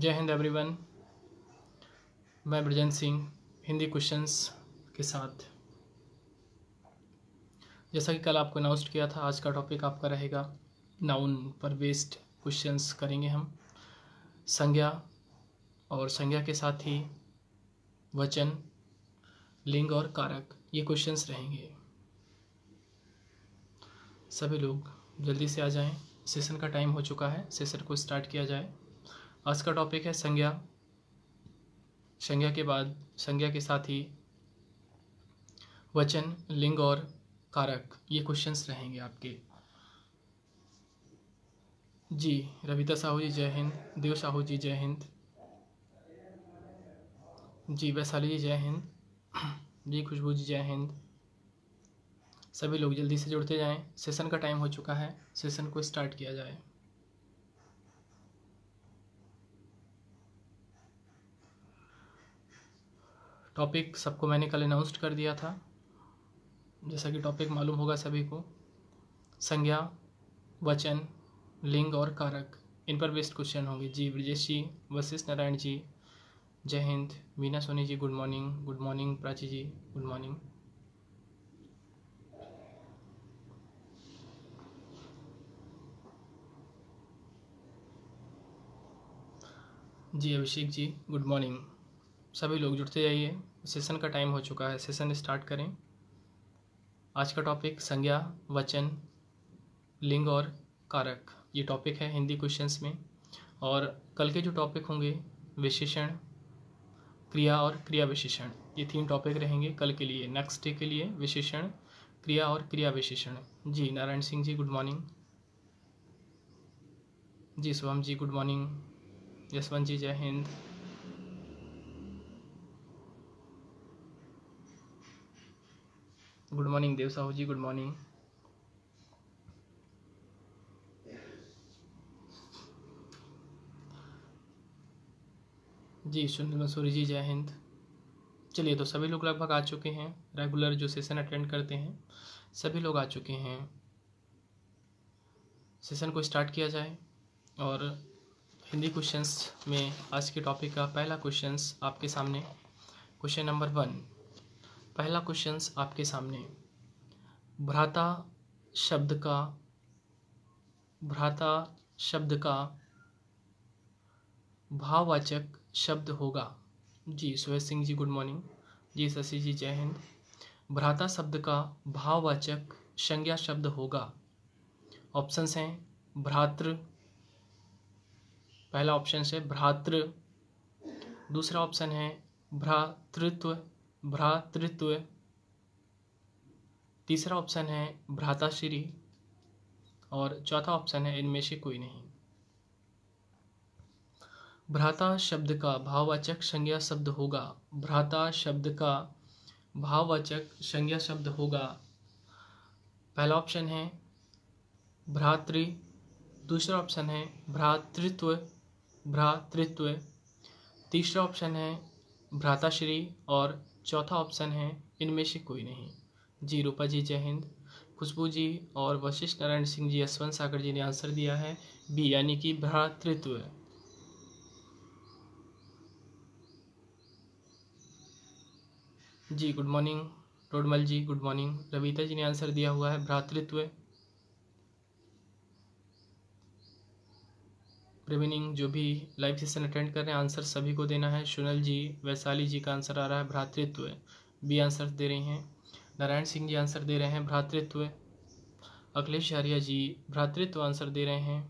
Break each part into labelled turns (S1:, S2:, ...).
S1: जय हिंद एवरीवन मैं ब्रजेंद्र सिंह हिंदी क्वेश्चंस के साथ जैसा कि कल आपको अनाउंस किया था आज का टॉपिक आपका रहेगा नाउन पर बेस्ड क्वेश्चंस करेंगे हम संज्ञा और संज्ञा के साथ ही वचन लिंग और कारक ये क्वेश्चंस रहेंगे सभी लोग जल्दी से आ जाएं सेशन का टाइम हो चुका है सेशन को स्टार्ट किया जाए आज का टॉपिक है संज्ञा संज्ञा के बाद संज्ञा के साथ ही वचन लिंग और कारक ये क्वेश्चंस रहेंगे आपके जी रविता साहू जी जय हिंद देव साहू जी जय हिंद जी वैशाली जी जय हिंद जी खुशबू जी जय हिंद सभी लोग जल्दी से जुड़ते जाएं सेशन का टाइम हो चुका है सेशन को स्टार्ट किया जाए टॉपिक सबको मैंने कल अनाउंस्ड कर दिया था जैसा कि टॉपिक मालूम होगा सभी को संज्ञा वचन लिंग और कारक इन पर बेस्ट क्वेश्चन होंगे जी ब्रजेश जी वशिष्ठ नारायण जी जय हिंद Meena Soni ji good morning good morning Prachi ji good morning जी अभिषेक जी गुड मॉर्निंग सभी लोग जुड़ते जाइए सेशन का टाइम हो चुका है सेशन स्टार्ट करें आज का टॉपिक संज्ञा वचन लिंग और कारक ये टॉपिक है हिंदी क्वेश्चंस में और कल के जो टॉपिक होंगे विशेषण क्रिया और क्रिया विशेषण ये तीन टॉपिक रहेंगे कल के लिए नेक्स्ट डे के लिए विशेषण क्रिया और क्रिया विशेषण जी नारायण सिंह जी गुड मॉर्निंग जी शुभम जी गुड मॉर्निंग यशवंत जी जय हिंद good morning Dev Sahu ji good morning जी सुनील मसूरी जी जय हिंद चलिए तो सभी लोग लगभग आ चुके हैं रेगुलर जो सेशन अटेंड करते हैं सभी लोग आ चुके हैं सेशन को स्टार्ट किया जाए और हिंदी क्वेश्चंस में आज के टॉपिक का पहला क्वेश्चंस आपके सामने क्वेश्चन नंबर वन पहला क्वेश्चन आपके सामने भ्राता शब्द का भ्राता शब्द का भाववाचक शब्द होगा जी सुहेश सिंह जी गुड मॉर्निंग जी शशि जी जय हिंद भ्राता शब्द का भाववाचक संज्ञा शब्द होगा ऑप्शंस हैं भ्रातृ पहला ऑप्शन है भ्रातृ दूसरा ऑप्शन है भ्रातृत्व भ्रातृत्व तीसरा ऑप्शन है भ्राताश्री और चौथा ऑप्शन है इनमें से कोई नहीं भ्राता शब्द का भाववाचक संज्ञा शब्द होगा भ्राता शब्द का भाववाचक संज्ञा शब्द होगा पहला ऑप्शन है भ्रातृ दूसरा ऑप्शन है भ्रातृत्व भ्रातृत्व तीसरा ऑप्शन है भ्राताश्री और चौथा ऑप्शन है इनमें से कोई नहीं जी रूपा जी जय हिंद खुशबू जी और वशिष्ठ नारायण सिंह जी यशवंत सागर जी ने आंसर दिया है बी यानी कि भ्रातृत्व जी good morning Rodmal ji good morning Ravita ji ने आंसर दिया हुआ है भ्रातृत्व प्रिविनिंग जो भी लाइव सेशन अटेंड कर रहे हैं आंसर सभी को देना है सुनल जी वैशाली जी का आंसर आ रहा है भ्रातृत्व बी आंसर दे रही हैं नारायण सिंह जी आंसर दे रहे हैं भ्रातृत्व अखिलेश आर्या जी भ्रातृत्व आंसर दे रहे हैं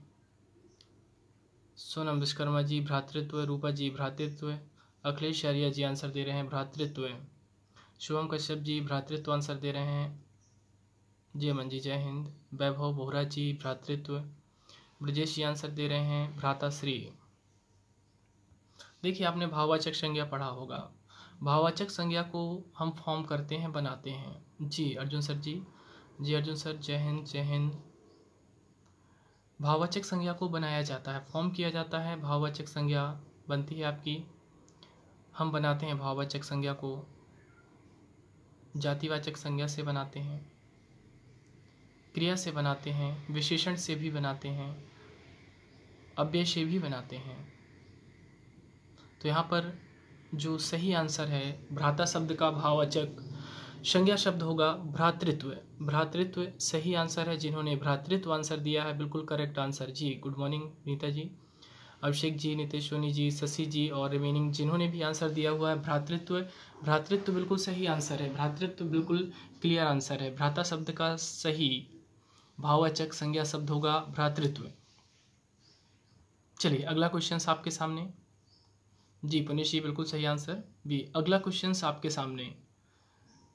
S1: सोनम विश्वकर्मा जी भ्रातृत्व रूपा जी भ्रातृत्व अखिलेश आर्या जी आंसर दे रहे हैं भ्रातृत्व शुभम कश्यप जी भ्रातृत्व आंसर दे रहे हैं जय मन जी जय हिंद वैभव बोहरा जी भ्रातृत्व ब्रजेश जी आंसर दे रहे हैं भ्राता श्री देखिए आपने भाववाचक संज्ञा पढ़ा होगा भाववाचक संज्ञा को हम फॉर्म करते हैं बनाते हैं जी अर्जुन सर जी जी अर्जुन सर जय हिंद जय हिंद भाववाचक संज्ञा को बनाया जाता है फॉर्म किया जाता है भाववाचक संज्ञा बनती है आपकी हम बनाते हैं भाववाचक संज्ञा को जातिवाचक संज्ञा से बनाते हैं क्रिया से बनाते हैं विशेषण से भी बनाते हैं अव्यय से भी बनाते हैं तो यहाँ पर जो सही आंसर है भ्राता शब्द का भावाचक संज्ञा शब्द होगा भ्रातृत्व भ्रातृत्व सही आंसर है जिन्होंने भ्रातृत्व आंसर दिया है बिल्कुल करेक्ट आंसर जी गुड मॉर्निंग नीता जी अभिषेक जी नितेश सोनी जी शशि जी और रिमेनिंग जिन्होंने भी आंसर दिया हुआ है भ्रातृत्व भ्रातृत्व बिल्कुल सही आंसर है भ्रातृत्व बिल्कुल क्लियर आंसर है भ्राता शब्द का सही भाववाचक संज्ञा शब्द होगा भ्रातृत्व चलिए अगला क्वेश्चन आपके सामने जी पुनिश जी बिल्कुल सही आंसर बी अगला क्वेश्चन आपके सामने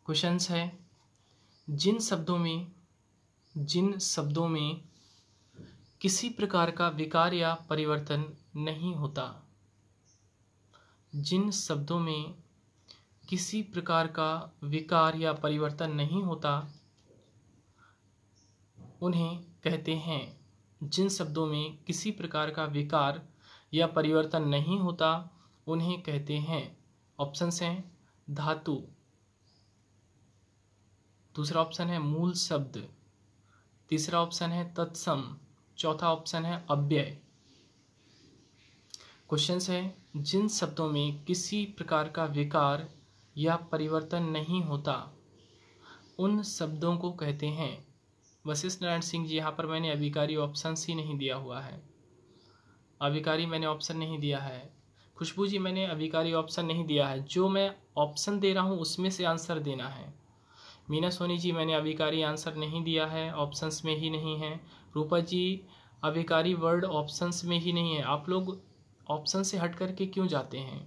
S1: क्वेश्चन है जिन शब्दों में जिन शब्दों में किसी प्रकार का विकार या परिवर्तन नहीं होता जिन शब्दों में किसी प्रकार का विकार या परिवर्तन नहीं होता उन्हें कहते हैं जिन शब्दों में किसी प्रकार का विकार या परिवर्तन नहीं होता उन्हें कहते हैं ऑप्शंस हैं धातु दूसरा ऑप्शन है मूल शब्द तीसरा ऑप्शन है तत्सम चौथा ऑप्शन है अव्यय क्वेश्चन है जिन शब्दों में किसी प्रकार का विकार या परिवर्तन नहीं होता उन शब्दों को कहते हैं वशिष्ठ नारायण सिंह जी यहाँ पर मैंने अभिकारी ऑप्शन सी नहीं दिया हुआ है अभिकारी मैंने ऑप्शन नहीं दिया है खुशबू जी मैंने अभिकारी ऑप्शन नहीं दिया है जो मैं ऑप्शन दे रहा हूँ उसमें से आंसर देना है मीना सोनी जी मैंने अभिकारी आंसर नहीं दिया है ऑप्शंस में ही नहीं है रूपा जी अभिकारी वर्ड ऑप्शंस में ही नहीं है आप लोग ऑप्शन से हट करके क्यों जाते हैं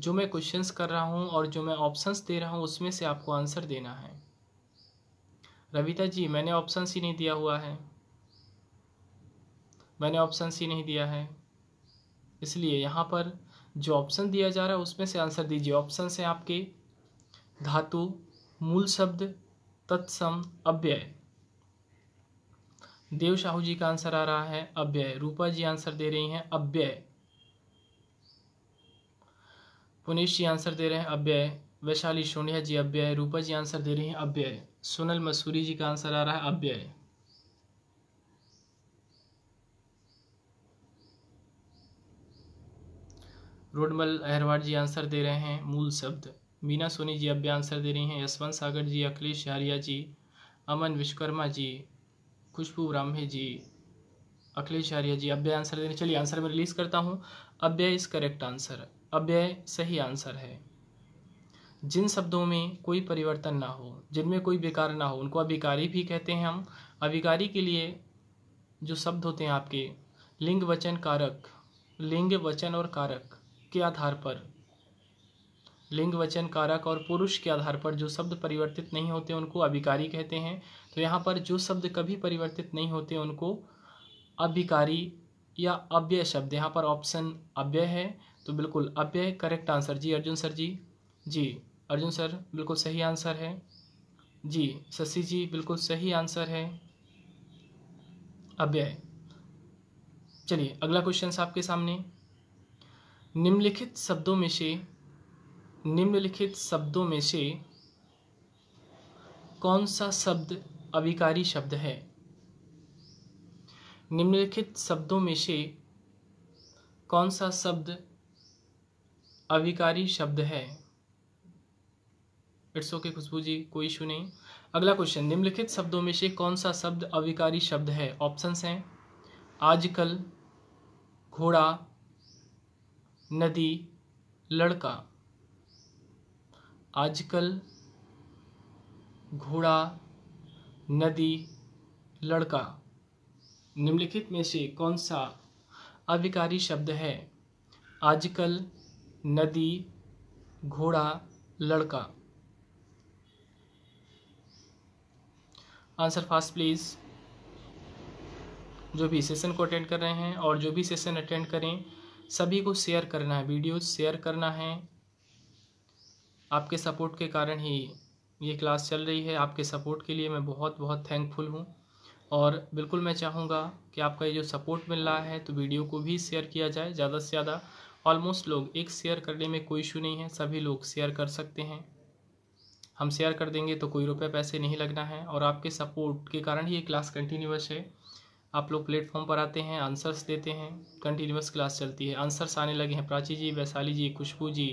S1: जो मैं क्वेश्चंस कर रहा हूँ और जो मैं ऑप्शंस दे रहा हूँ उसमें से आपको आंसर देना है रविता जी मैंने ऑप्शन सी नहीं दिया हुआ है मैंने ऑप्शन सी नहीं दिया है इसलिए यहाँ पर जो ऑप्शन दिया जा रहा है उसमें से आंसर दीजिए ऑप्शन से आपके धातु मूल शब्द तत्सम अव्यय देव साहू जी का आंसर आ रहा है अव्यय रूपा जी आंसर दे रही हैं अव्यय पुनीश जी आंसर दे रहे हैं अव्यय वैशाली सोनिया जी अव्यय रूपा जी आंसर दे रही हैं अव्यय सुनल मसूरी जी का आंसर आ रहा है अव्यय रोडमल अहरवाड जी आंसर दे रहे हैं मूल शब्द मीना सोनी जी अभ्य आंसर दे रही हैं यशवंत सागर जी अखिलेश झारिया जी अमन विश्वकर्मा जी खुशबू ब्राह्मे जी अखिलेश आर्य जी अभ्य आंसर देने चलिए आंसर में रिलीज करता हूँ अभ्य इज करेक्ट आंसर अव्यय सही आंसर है जिन शब्दों में कोई परिवर्तन ना हो जिनमें कोई विकार ना हो उनको अभिकारी भी कहते हैं हम अभिकारी के लिए जो शब्द होते हैं आपके लिंग वचन कारक लिंग वचन और कारक के आधार पर लिंग वचन कारक और पुरुष के आधार पर जो शब्द परिवर्तित नहीं होते उनको अभिकारी कहते हैं तो यहाँ पर जो शब्द कभी परिवर्तित नहीं होते उनको अभिकारी या अव्यय शब्द यहाँ पर ऑप्शन अव्यय है तो बिल्कुल अव्यय करेक्ट आंसर जी अर्जुन सर जी जी अर्जुन सर बिल्कुल सही आंसर है जी शशि जी बिल्कुल सही आंसर है अभ्यय चलिए अगला क्वेश्चन आपके सामने निम्नलिखित शब्दों में से निम्नलिखित शब्दों में से कौन सा शब्द अविकारी शब्द है निम्नलिखित शब्दों में से कौन सा शब्द अविकारी शब्द है इट्स ओके खुशबू जी कोई इशू नहीं अगला क्वेश्चन निम्नलिखित शब्दों में से कौन सा शब्द अविकारी शब्द है ऑप्शंस हैं आजकल घोड़ा नदी लड़का आजकल घोड़ा नदी लड़का निम्नलिखित में से कौन सा अविकारी शब्द है आजकल नदी घोड़ा लड़का आंसर फास्ट प्लीज़ जो भी सेशन को अटेंड कर रहे हैं और जो भी सेशन अटेंड करें सभी को शेयर करना है वीडियो शेयर करना है आपके सपोर्ट के कारण ही ये क्लास चल रही है आपके सपोर्ट के लिए मैं बहुत बहुत थैंकफुल हूँ और बिल्कुल मैं चाहूँगा कि आपका ये जो सपोर्ट मिल रहा है तो वीडियो को भी शेयर किया जाए ज़्यादा से ज़्यादा ऑलमोस्ट लोग एक शेयर करने में कोई इशू नहीं है सभी लोग शेयर कर सकते हैं हम शेयर कर देंगे तो कोई रुपये पैसे नहीं लगना है और आपके सपोर्ट के कारण ही ये क्लास कंटिन्यूस है आप लोग प्लेटफॉर्म पर आते हैं आंसर्स देते हैं कंटिन्यूस क्लास चलती है आंसर्स आने लगे हैं प्राची जी वैशाली जी खुशबू जी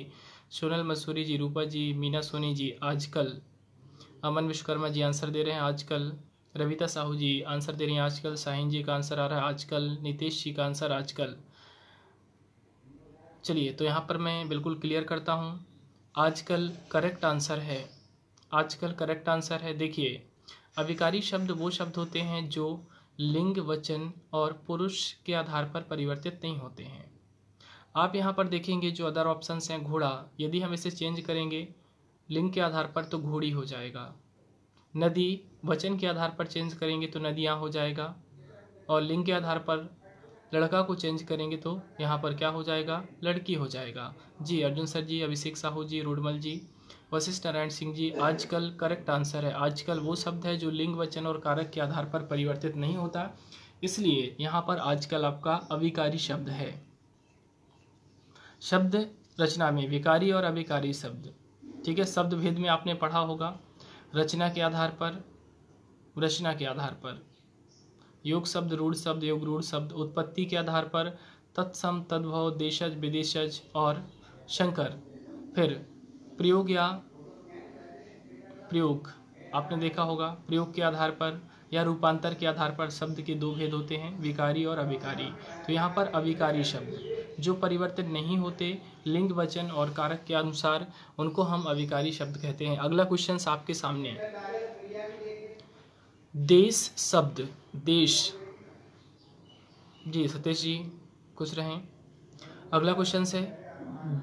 S1: सोनल मसूरी जी रूपा जी मीना सोनी जी आजकल अमन विश्वकर्मा जी आंसर दे रहे हैं आजकल रविता साहू जी आंसर दे रही हैं आजकल साहिन जी का आंसर आ रहा है आजकल नितेश जी का आंसर आजकल चलिए तो यहाँ पर मैं बिल्कुल क्लियर करता हूँ आजकल करेक्ट आंसर है आजकल करेक्ट आंसर है देखिए अविकारी शब्द वो शब्द होते हैं जो लिंग वचन और पुरुष के आधार पर परिवर्तित नहीं होते हैं आप यहाँ पर देखेंगे जो अदर ऑप्शंस हैं घोड़ा यदि हम इसे चेंज करेंगे लिंग के आधार पर तो घोड़ी हो जाएगा नदी वचन के आधार पर चेंज करेंगे तो नदियाँ हो जाएगा और लिंग के आधार पर लड़का को चेंज करेंगे तो यहाँ पर क्या हो जाएगा लड़की हो जाएगा जी अर्जुन सर जी अभिषेक साहू जी रोडमल जी वशिष्ठ नारायण सिंह जी आजकल करेक्ट आंसर है आजकल वो शब्द है जो लिंग वचन और कारक के आधार पर परिवर्तित नहीं होता इसलिए यहाँ पर आजकल आपका अविकारी शब्द है शब्द रचना में विकारी और अविकारी शब्द ठीक है शब्द भेद में आपने पढ़ा होगा रचना के आधार पर रचना के आधार पर योग शब्द रूढ़ शब्द योग रूढ़ शब्द उत्पत्ति के आधार पर तत्सम तद्भव देशज विदेशज और शंकर फिर प्रयोग या प्रयोग आपने देखा होगा प्रयोग के आधार पर या रूपांतर के आधार पर शब्द के दो भेद होते हैं विकारी और अविकारी तो यहाँ पर अविकारी शब्द जो परिवर्तित नहीं होते लिंग वचन और कारक के अनुसार उनको हम अविकारी शब्द कहते हैं अगला क्वेश्चन आपके सामने है देश शब्द देश जी सतीश जी खुश रहें अगला क्वेश्चन है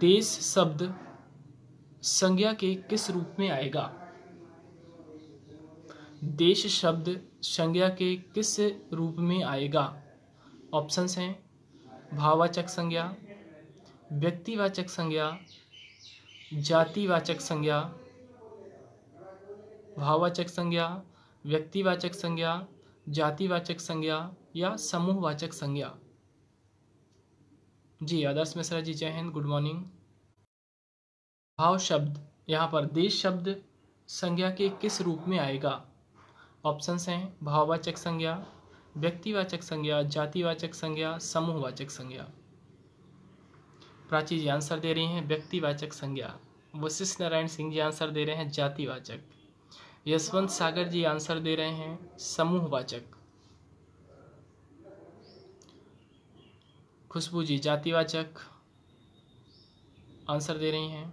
S1: देश शब्द संज्ञा के किस रूप में आएगा देश शब्द संज्ञा के किस रूप में आएगा ऑप्शंस हैं भाववाचक संज्ञा व्यक्तिवाचक संज्ञा जातिवाचक संज्ञा भाववाचक संज्ञा व्यक्तिवाचक संज्ञा जातिवाचक संज्ञा या समूहवाचक संज्ञा जी आदर्श मिश्रा जी जय हिंद गुड मॉर्निंग भाव शब्द यहाँ पर देश शब्द संज्ञा के किस रूप में आएगा ऑप्शंस हैं भाववाचक संज्ञा व्यक्तिवाचक संज्ञा जातिवाचक संज्ञा समूहवाचक संज्ञा प्राची जी आंसर दे रही हैं व्यक्तिवाचक संज्ञा वशिष्ठ नारायण सिंह जी आंसर दे रहे हैं जातिवाचक यशवंत सागर जी आंसर दे रहे हैं समूहवाचक खुशबू जी जातिवाचक आंसर दे रही हैं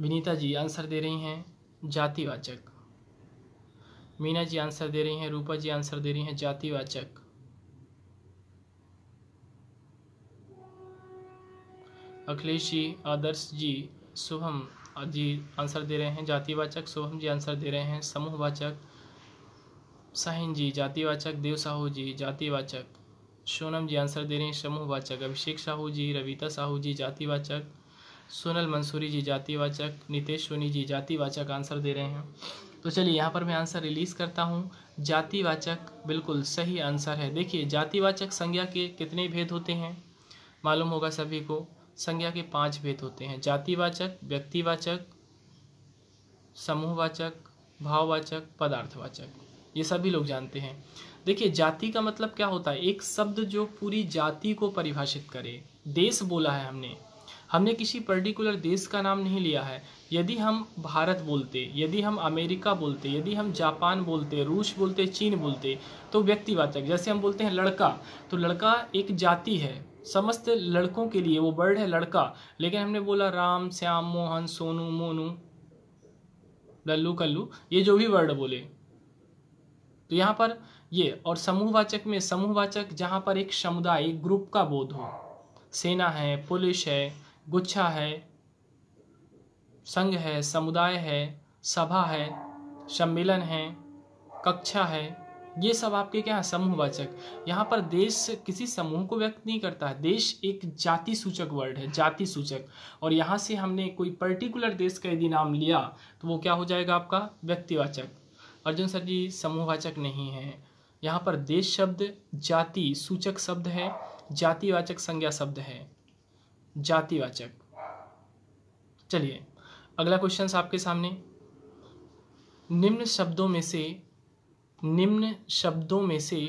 S1: विनीता जी आंसर दे रही हैं जातिवाचक मीना जी आंसर दे रही हैं रूपा जी आंसर दे रही हैं जातिवाचक अखिलेश जी आदर्श जी शुभम जी आंसर दे रहे हैं जातिवाचक शुभम जी आंसर दे रहे हैं समूहवाचक साहिन जी जातिवाचक देव साहू जी जातिवाचक सोनम जी आंसर दे रहे हैं समूहवाचक अभिषेक साहू जी रविता साहू जी जातिवाचक सोनल मंसूरी जी जातिवाचक नितेश सोनी जी जातिवाचक आंसर दे रहे हैं तो चलिए यहाँ पर मैं आंसर रिलीज़ करता हूँ जातिवाचक बिल्कुल सही आंसर है देखिए जातिवाचक संज्ञा के कितने भेद होते हैं मालूम होगा सभी को संज्ञा के पांच भेद होते हैं जातिवाचक व्यक्तिवाचक समूहवाचक भाववाचक पदार्थवाचक ये सभी लोग जानते हैं देखिए जाति का मतलब क्या होता है एक शब्द जो पूरी जाति को परिभाषित करे देश बोला है हमने हमने किसी पर्टिकुलर देश का नाम नहीं लिया है यदि हम भारत बोलते यदि हम अमेरिका बोलते यदि हम जापान बोलते रूस बोलते चीन बोलते तो व्यक्तिवाचक जैसे हम बोलते हैं लड़का तो लड़का एक जाति है समस्त लड़कों के लिए वो वर्ड है लड़का लेकिन हमने बोला राम श्याम मोहन सोनू मोनू लल्लू कल्लू ये जो भी वर्ड बोले तो यहाँ पर ये और समूहवाचक में समूहवाचक जहाँ पर एक समुदाय एक ग्रुप का बोध हो सेना है पुलिस है गुच्छा है संघ है समुदाय है सभा है सम्मेलन है कक्षा है ये सब आपके क्या है समूहवाचक यहाँ पर देश किसी समूह को व्यक्त नहीं करता है देश एक जाति सूचक वर्ड है जाति सूचक और यहाँ से हमने कोई पर्टिकुलर देश का यदि नाम लिया तो वो क्या हो जाएगा आपका व्यक्तिवाचक अर्जुन सर जी समूहवाचक नहीं है यहाँ पर देश शब्द जाति सूचक शब्द है जातिवाचक संज्ञा शब्द है जातिवाचक चलिए अगला क्वेश्चन आपके सामने निम्न शब्दों में से निम्न शब्दों में से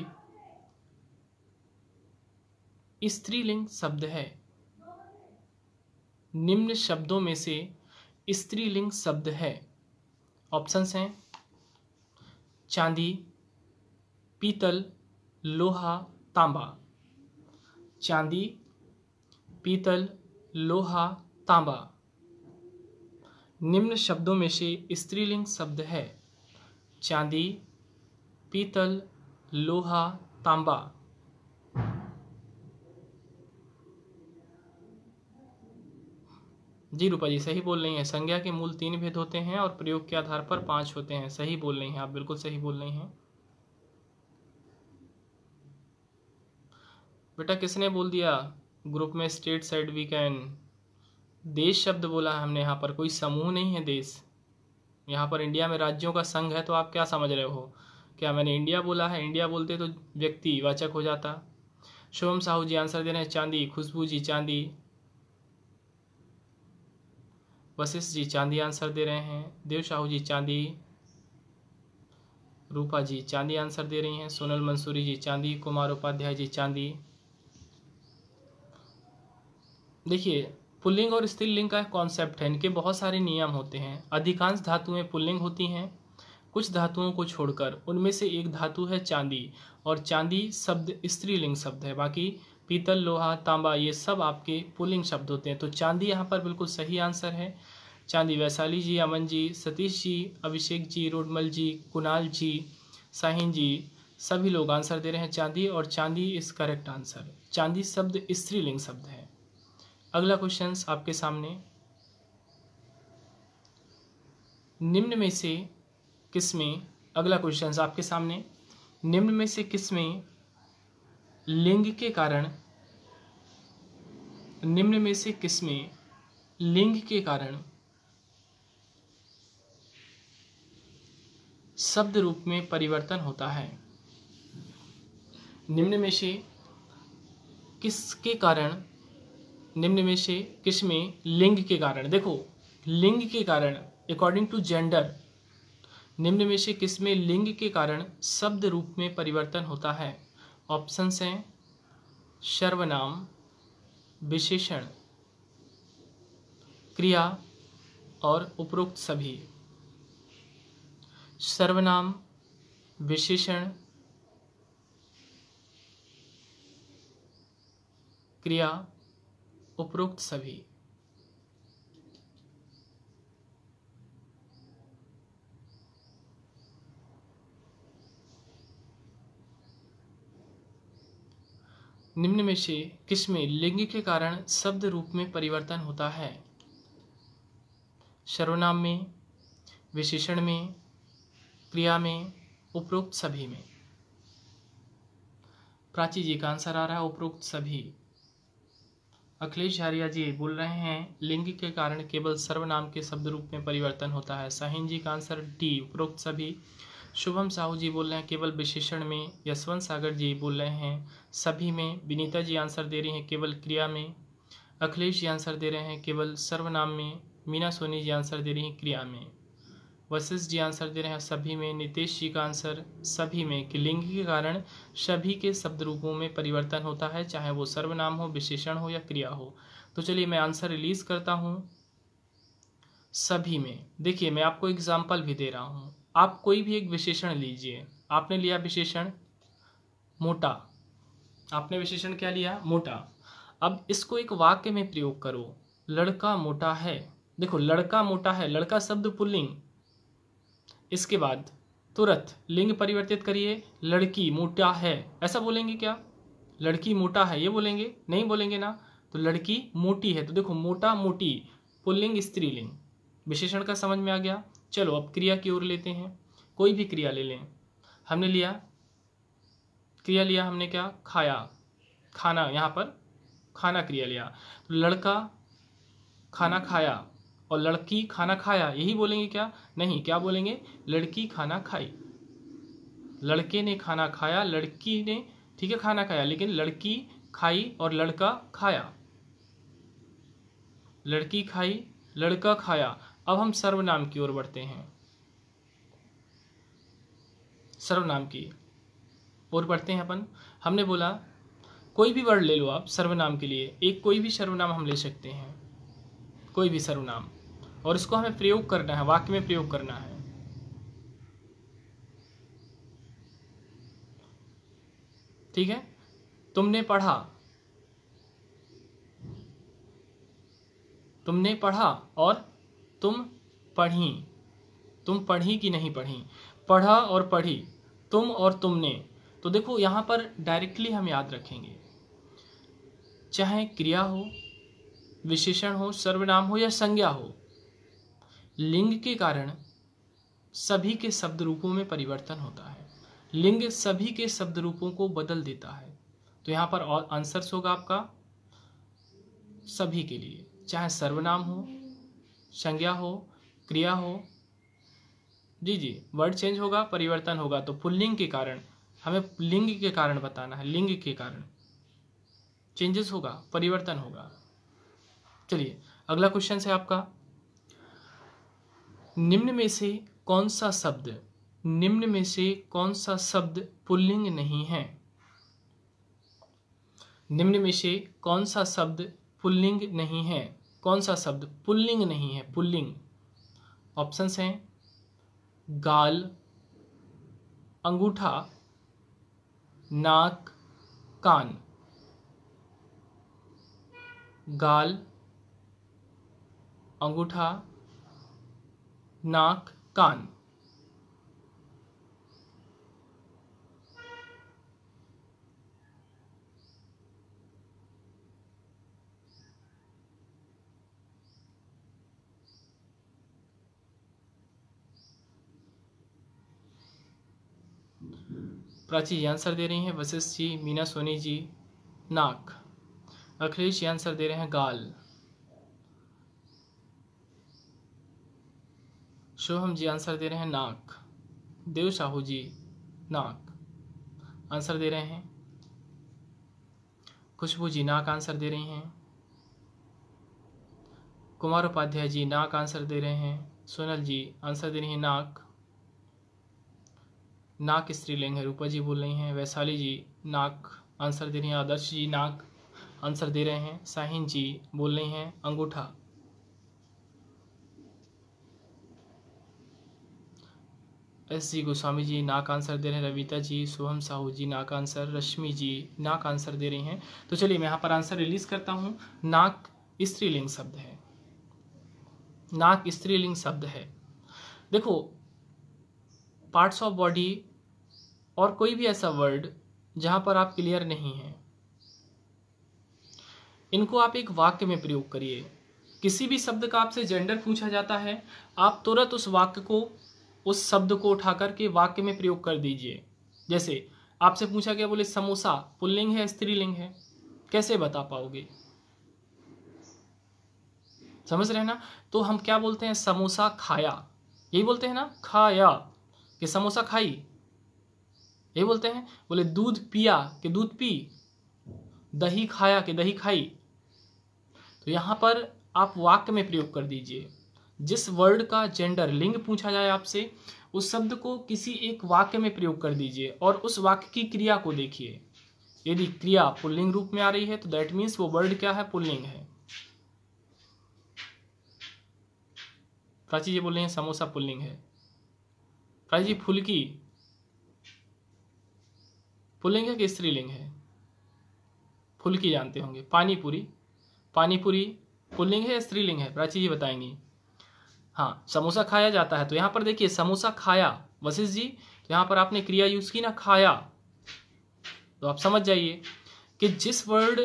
S1: स्त्रीलिंग शब्द है निम्न शब्दों में से स्त्रीलिंग शब्द है ऑप्शंस हैं चांदी पीतल लोहा तांबा चांदी पीतल लोहा तांबा निम्न शब्दों में से स्त्रीलिंग शब्द है चांदी पीतल लोहा तांबा जी रूपा जी सही बोल रही हैं संज्ञा के मूल तीन भेद होते हैं और प्रयोग के आधार पर पांच होते हैं सही बोल रही हैं आप बिल्कुल सही बोल रही हैं बेटा किसने बोल दिया ग्रुप में स्टेट साइड वी कैन देश शब्द बोला है हमने यहाँ पर कोई समूह नहीं है देश यहाँ पर इंडिया में राज्यों का संघ है तो आप क्या समझ रहे हो क्या मैंने इंडिया बोला है इंडिया बोलते तो व्यक्ति वाचक हो जाता शुभम साहू जी आंसर दे रहे हैं चांदी खुशबू जी चांदी वशिष्ठ जी चांदी आंसर दे रहे हैं देव साहू जी चांदी रूपा जी चांदी आंसर दे रही हैं सोनल मंसूरी जी चांदी कुमार उपाध्याय जी चांदी देखिए पुल्लिंग और स्त्रीलिंग का कॉन्सेप्ट है इनके बहुत सारे नियम होते हैं अधिकांश धातुएं पुल्लिंग होती हैं कुछ धातुओं को छोड़कर उनमें से एक धातु है चांदी और चांदी शब्द स्त्रीलिंग शब्द है बाकी पीतल लोहा तांबा ये सब आपके पुलिंग शब्द होते हैं तो चांदी यहाँ पर बिल्कुल सही आंसर है चांदी वैशाली जी अमन जी सतीश जी अभिषेक जी रोडमल जी कुणाल जी साहिन जी सभी लोग आंसर दे रहे हैं चांदी और चांदी इस करेक्ट आंसर चांदी शब्द स्त्रीलिंग शब्द है अगला क्वेश्चन आपके सामने निम्न में से किसमें अगला क्वेश्चन आपके सामने निम्न में से किसमें लिंग के कारण निम्न में से किसमें लिंग के कारण शब्द रूप में परिवर्तन होता है निम्न में से किसके कारण निम्न में से किस में लिंग के कारण देखो लिंग के कारण अकॉर्डिंग टू जेंडर निम्न में से किस में लिंग के कारण शब्द रूप में परिवर्तन होता है ऑप्शंस हैं सर्वनाम विशेषण क्रिया और उपरोक्त सभी सर्वनाम विशेषण क्रिया उपरोक्त सभी निम्न में से किसमें लिंग के कारण शब्द रूप में परिवर्तन होता है सर्वनाम में विशेषण में क्रिया में उपरोक्त सभी में प्राची जी का आंसर आ रहा है उपरोक्त सभी अखिलेश हरिया जी बोल रहे हैं लिंग के कारण केवल सर्वनाम के शब्द रूप में परिवर्तन होता है शाहीन जी का आंसर डी उपरोक्त सभी शुभम साहू जी बोल रहे हैं केवल विशेषण में यशवंत सागर जी बोल रहे हैं सभी में विनीता जी आंसर दे रही हैं केवल क्रिया में अखिलेश जी आंसर दे रहे हैं केवल सर्वनाम में मीना सोनी जी आंसर दे रही हैं क्रिया में वशिष जी आंसर दे रहे हैं सभी में नितेश जी का आंसर सभी में कि लिंग के कारण सभी के शब्द रूपों में परिवर्तन होता है चाहे वो सर्वनाम हो विशेषण हो या क्रिया हो तो चलिए मैं आंसर रिलीज करता हूँ सभी में देखिए मैं आपको एग्जाम्पल भी दे रहा हूँ आप कोई भी एक विशेषण लीजिए आपने लिया विशेषण मोटा आपने विशेषण क्या लिया मोटा अब इसको एक वाक्य में प्रयोग करो लड़का मोटा है देखो लड़का मोटा है लड़का शब्द पुल्लिंग इसके बाद तुरंत लिंग परिवर्तित करिए लड़की मोटा है ऐसा बोलेंगे क्या लड़की मोटा है ये बोलेंगे नहीं बोलेंगे ना तो लड़की मोटी है तो देखो मोटा मोटी पुल्लिंग स्त्रीलिंग विशेषण का समझ में आ गया चलो अब क्रिया की ओर लेते हैं कोई भी क्रिया ले लें हमने लिया क्रिया लिया हमने क्या खाया खाना यहाँ पर खाना क्रिया लिया तो लड़का खाना खाया और लड़की खाना खाया यही बोलेंगे क्या नहीं क्या बोलेंगे लड़की खाना खाई लड़के ने खाना खाया लड़की ने ठीक है खाना खाया लेकिन लड़की खाई और लड़का खाया लड़की खाई लड़का खाया अब हम सर्वनाम की ओर बढ़ते हैं सर्वनाम की ओर बढ़ते हैं अपन हमने बोला कोई भी वर्ड ले लो आप सर्वनाम के लिए एक कोई भी सर्वनाम हम ले सकते हैं कोई भी सर्वनाम और इसको हमें प्रयोग करना है वाक्य में प्रयोग करना है ठीक है तुमने पढ़ा तुमने पढ़ा और तुम पढ़ी तुम पढ़ी कि नहीं पढ़ी पढ़ा और पढ़ी तुम और तुमने तो देखो यहां पर डायरेक्टली हम याद रखेंगे चाहे क्रिया हो विशेषण हो सर्वनाम हो या संज्ञा हो लिंग के कारण सभी के शब्द रूपों में परिवर्तन होता है लिंग सभी के शब्द रूपों को बदल देता है तो यहाँ पर और आंसर्स होगा आपका सभी के लिए चाहे सर्वनाम हो संज्ञा हो क्रिया हो जी जी वर्ड चेंज होगा परिवर्तन होगा तो पुल्लिंग के कारण हमें लिंग के कारण बताना है लिंग के कारण चेंजेस होगा परिवर्तन होगा चलिए अगला क्वेश्चन है आपका निम्न में से कौन सा शब्द निम्न में से कौन सा शब्द पुल्लिंग नहीं है निम्न में से कौन सा शब्द पुल्लिंग नहीं है कौन सा शब्द पुल्लिंग नहीं है पुल्लिंग ऑप्शंस हैं गाल अंगूठा नाक कान गाल अंगूठा नाक कान प्राची आंसर दे रही हैं वशिष्ठ जी मीना सोनी जी नाक अखिलेश आंसर दे रहे हैं गाल शुभम जी आंसर दे रहे हैं नाक देव साहू जी नाक आंसर दे रहे हैं खुशबू जी नाक आंसर दे रही हैं कुमार उपाध्याय जी नाक आंसर दे रहे हैं सोनल जी आंसर दे रही हैं नाक नाक स्त्रीलिंग है रूपा जी बोल रही हैं वैशाली जी नाक आंसर दे रही हैं आदर्श जी नाक आंसर दे रहे हैं साहिन जी बोल रही हैं अंगूठा एस जी गोस्वामी जी नाक आंसर दे रहे हैं रविता जी सोहम साहू जी नाक आंसर रश्मि जी नाक आंसर दे रही हैं तो चलिए मैं यहाँ पर आंसर रिलीज करता हूँ नाक स्त्रीलिंग शब्द है नाक स्त्रीलिंग शब्द है देखो पार्ट्स ऑफ बॉडी और कोई भी ऐसा वर्ड जहाँ पर आप क्लियर नहीं हैं इनको आप एक वाक्य में प्रयोग करिए किसी भी शब्द का आपसे जेंडर पूछा जाता है आप तुरंत उस वाक्य को उस शब्द को उठा करके वाक्य में प्रयोग कर दीजिए जैसे आपसे पूछा गया बोले समोसा पुल्लिंग है स्त्रीलिंग है कैसे बता पाओगे समझ रहे ना तो हम क्या बोलते हैं समोसा खाया यही बोलते हैं ना खाया कि समोसा खाई यही बोलते हैं बोले दूध पिया कि दूध पी दही खाया कि दही खाई तो यहां पर आप वाक्य में प्रयोग कर दीजिए जिस वर्ड का जेंडर लिंग पूछा जाए आपसे उस शब्द को किसी एक वाक्य में प्रयोग कर दीजिए और उस वाक्य की क्रिया को देखिए यदि क्रिया पुल्लिंग रूप में आ रही है तो दैट मीन्स वो वर्ड क्या है पुल्लिंग है प्राची जी बोल रहे हैं समोसा पुल्लिंग है प्राची जी फुल्की पुल्लिंग है कि स्त्रीलिंग है फुल्की जानते होंगे पानीपुरी पानीपुरी पुल्लिंग है स्त्रीलिंग है प्राची जी बताएंगी हाँ समोसा खाया जाता है तो यहाँ पर देखिए समोसा खाया वशिष जी तो यहाँ पर आपने क्रिया यूज़ की ना खाया तो आप समझ जाइए कि जिस वर्ड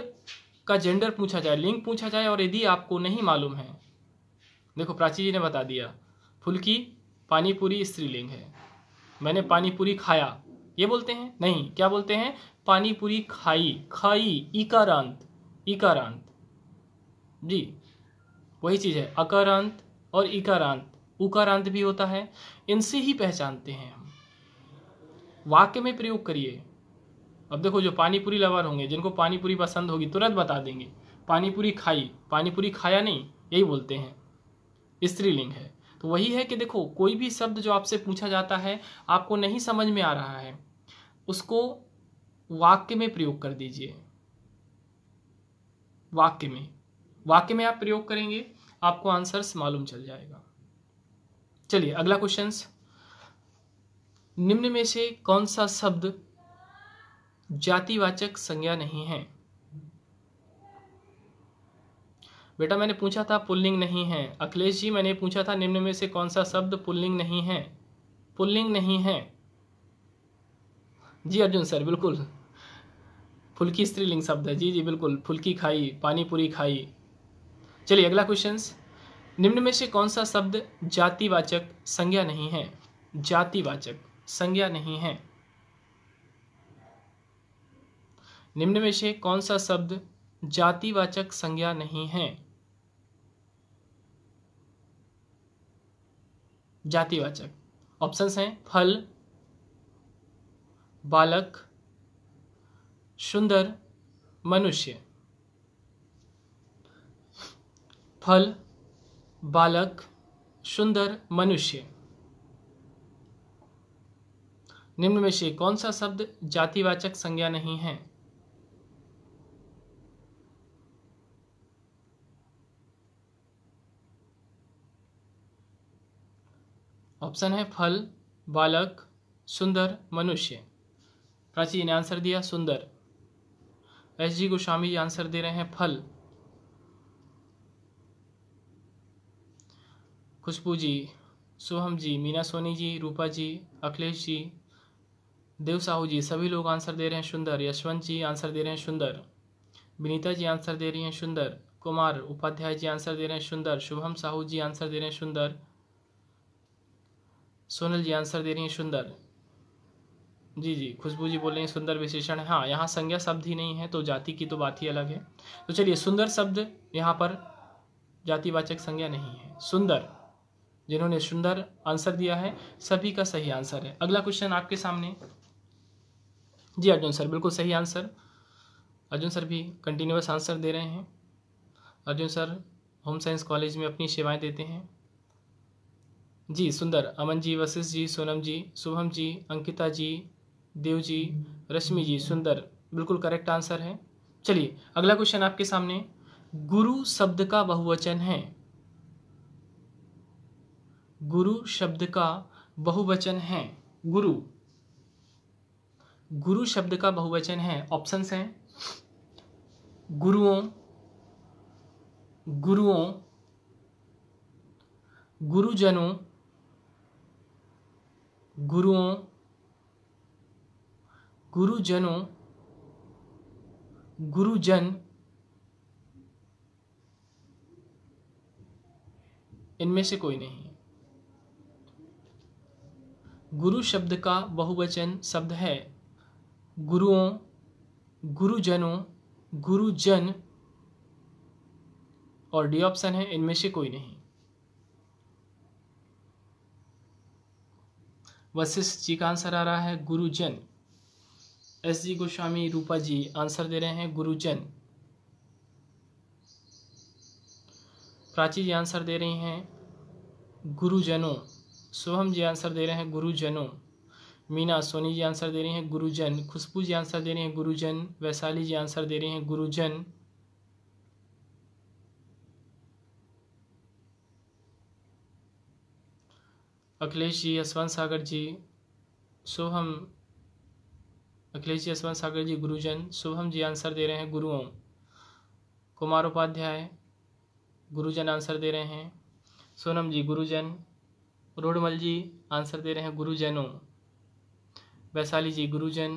S1: का जेंडर पूछा जाए लिंग पूछा जाए और यदि आपको नहीं मालूम है देखो प्राची जी ने बता दिया फुल्की पानीपुरी स्त्रीलिंग है मैंने पानीपुरी खाया ये बोलते हैं नहीं क्या बोलते हैं पानीपुरी खाई खाई इकारांत इकारांत जी वही चीज़ है अकारांत और इकारांत उकारांत भी होता है इनसे ही पहचानते हैं हम वाक्य में प्रयोग करिए अब देखो जो पानीपुरी लवर होंगे जिनको पानीपुरी पसंद होगी तुरंत बता देंगे पानीपुरी खाई पानीपुरी खाया नहीं यही बोलते हैं स्त्रीलिंग है तो वही है कि देखो कोई भी शब्द जो आपसे पूछा जाता है आपको नहीं समझ में आ रहा है उसको वाक्य में प्रयोग कर दीजिए वाक्य में वाक्य में आप प्रयोग करेंगे आपको आंसर्स मालूम चल जाएगा चलिए अगला क्वेश्चन निम्न में से कौन सा शब्द जातिवाचक संज्ञा नहीं है बेटा मैंने पूछा था पुल्लिंग नहीं है अखिलेश जी मैंने पूछा था निम्न में से कौन सा शब्द पुल्लिंग नहीं है पुल्लिंग नहीं है जी अर्जुन सर बिल्कुल फुल्की स्त्रीलिंग शब्द है जी जी बिल्कुल फुल्की खाई पानी पूरी खाई चलिए अगला क्वेश्चन निम्न में से कौन सा शब्द जातिवाचक संज्ञा नहीं है जातिवाचक संज्ञा नहीं है निम्न में से कौन सा शब्द जातिवाचक संज्ञा नहीं है जातिवाचक ऑप्शंस हैं फल बालक सुंदर मनुष्य फल बालक सुंदर मनुष्य निम्न में से कौन सा शब्द जातिवाचक संज्ञा नहीं है ऑप्शन है फल बालक सुंदर मनुष्य प्राची ने आंसर दिया सुंदर एस जी गोस्वामी आंसर दे रहे हैं फल खुशबू जी सोहम जी मीना सोनी जी रूपा जी अखिलेश जी देव साहू जी सभी लोग आंसर दे रहे हैं सुंदर यशवंत जी आंसर दे रहे हैं सुंदर विनीता जी आंसर दे रही हैं सुंदर कुमार उपाध्याय जी आंसर दे रहे हैं सुंदर शुभम साहू जी आंसर दे रहे हैं सुंदर सोनल जी आंसर दे रही हैं सुंदर जी जी खुशबू जी बोल रहे हैं सुंदर विशेषण है हाँ यहाँ संज्ञा शब्द ही नहीं है तो जाति की तो बात ही अलग है तो चलिए सुंदर शब्द यहाँ पर जातिवाचक संज्ञा नहीं है सुंदर जिन्होंने सुंदर आंसर दिया है सभी का सही आंसर है अगला क्वेश्चन आपके सामने जी अर्जुन सर बिल्कुल सही आंसर अर्जुन सर भी कंटिन्यूस आंसर दे रहे हैं Arjun sir home science college में अपनी सेवाएं देते हैं जी सुंदर अमन जी वशिष्ठ जी सोनम जी शुभम जी अंकिता जी देव जी रश्मि जी सुंदर बिल्कुल करेक्ट आंसर है चलिए अगला क्वेश्चन आपके सामने गुरु शब्द का बहुवचन है गुरु शब्द का बहुवचन है गुरु गुरु शब्द का बहुवचन है ऑप्शंस हैं गुरुओं गुरुओं गुरुजनों गुरुओं गुरुजनों गुरुजन इनमें से कोई नहीं गुरु शब्द का बहुवचन शब्द है गुरुओं गुरुजनों गुरुजन और डी ऑप्शन है इनमें से कोई नहीं वशिष्ठ जी का आंसर आ रहा है गुरुजन एस जी गोस्वामी रूपा जी आंसर दे रहे हैं गुरुजन प्राची जी आंसर दे रही हैं गुरुजनों शुभम जी आंसर दे रहे हैं गुरुजनों मीना सोनी जी आंसर दे रही हैं गुरुजन खुशबू जी आंसर दे रहे हैं गुरुजन वैशाली जी आंसर दे रहे हैं गुरुजन अखिलेश जी यशवंत सागर जी शुभम अखिलेश जी यशवंत सागर जी गुरुजन शुभम जी आंसर दे रहे हैं गुरुओं कुमार उपाध्याय गुरुजन आंसर दे रहे हैं सोनम जी गुरुजन रोडमल जी आंसर दे रहे हैं गुरुजनों वैशाली जी गुरुजन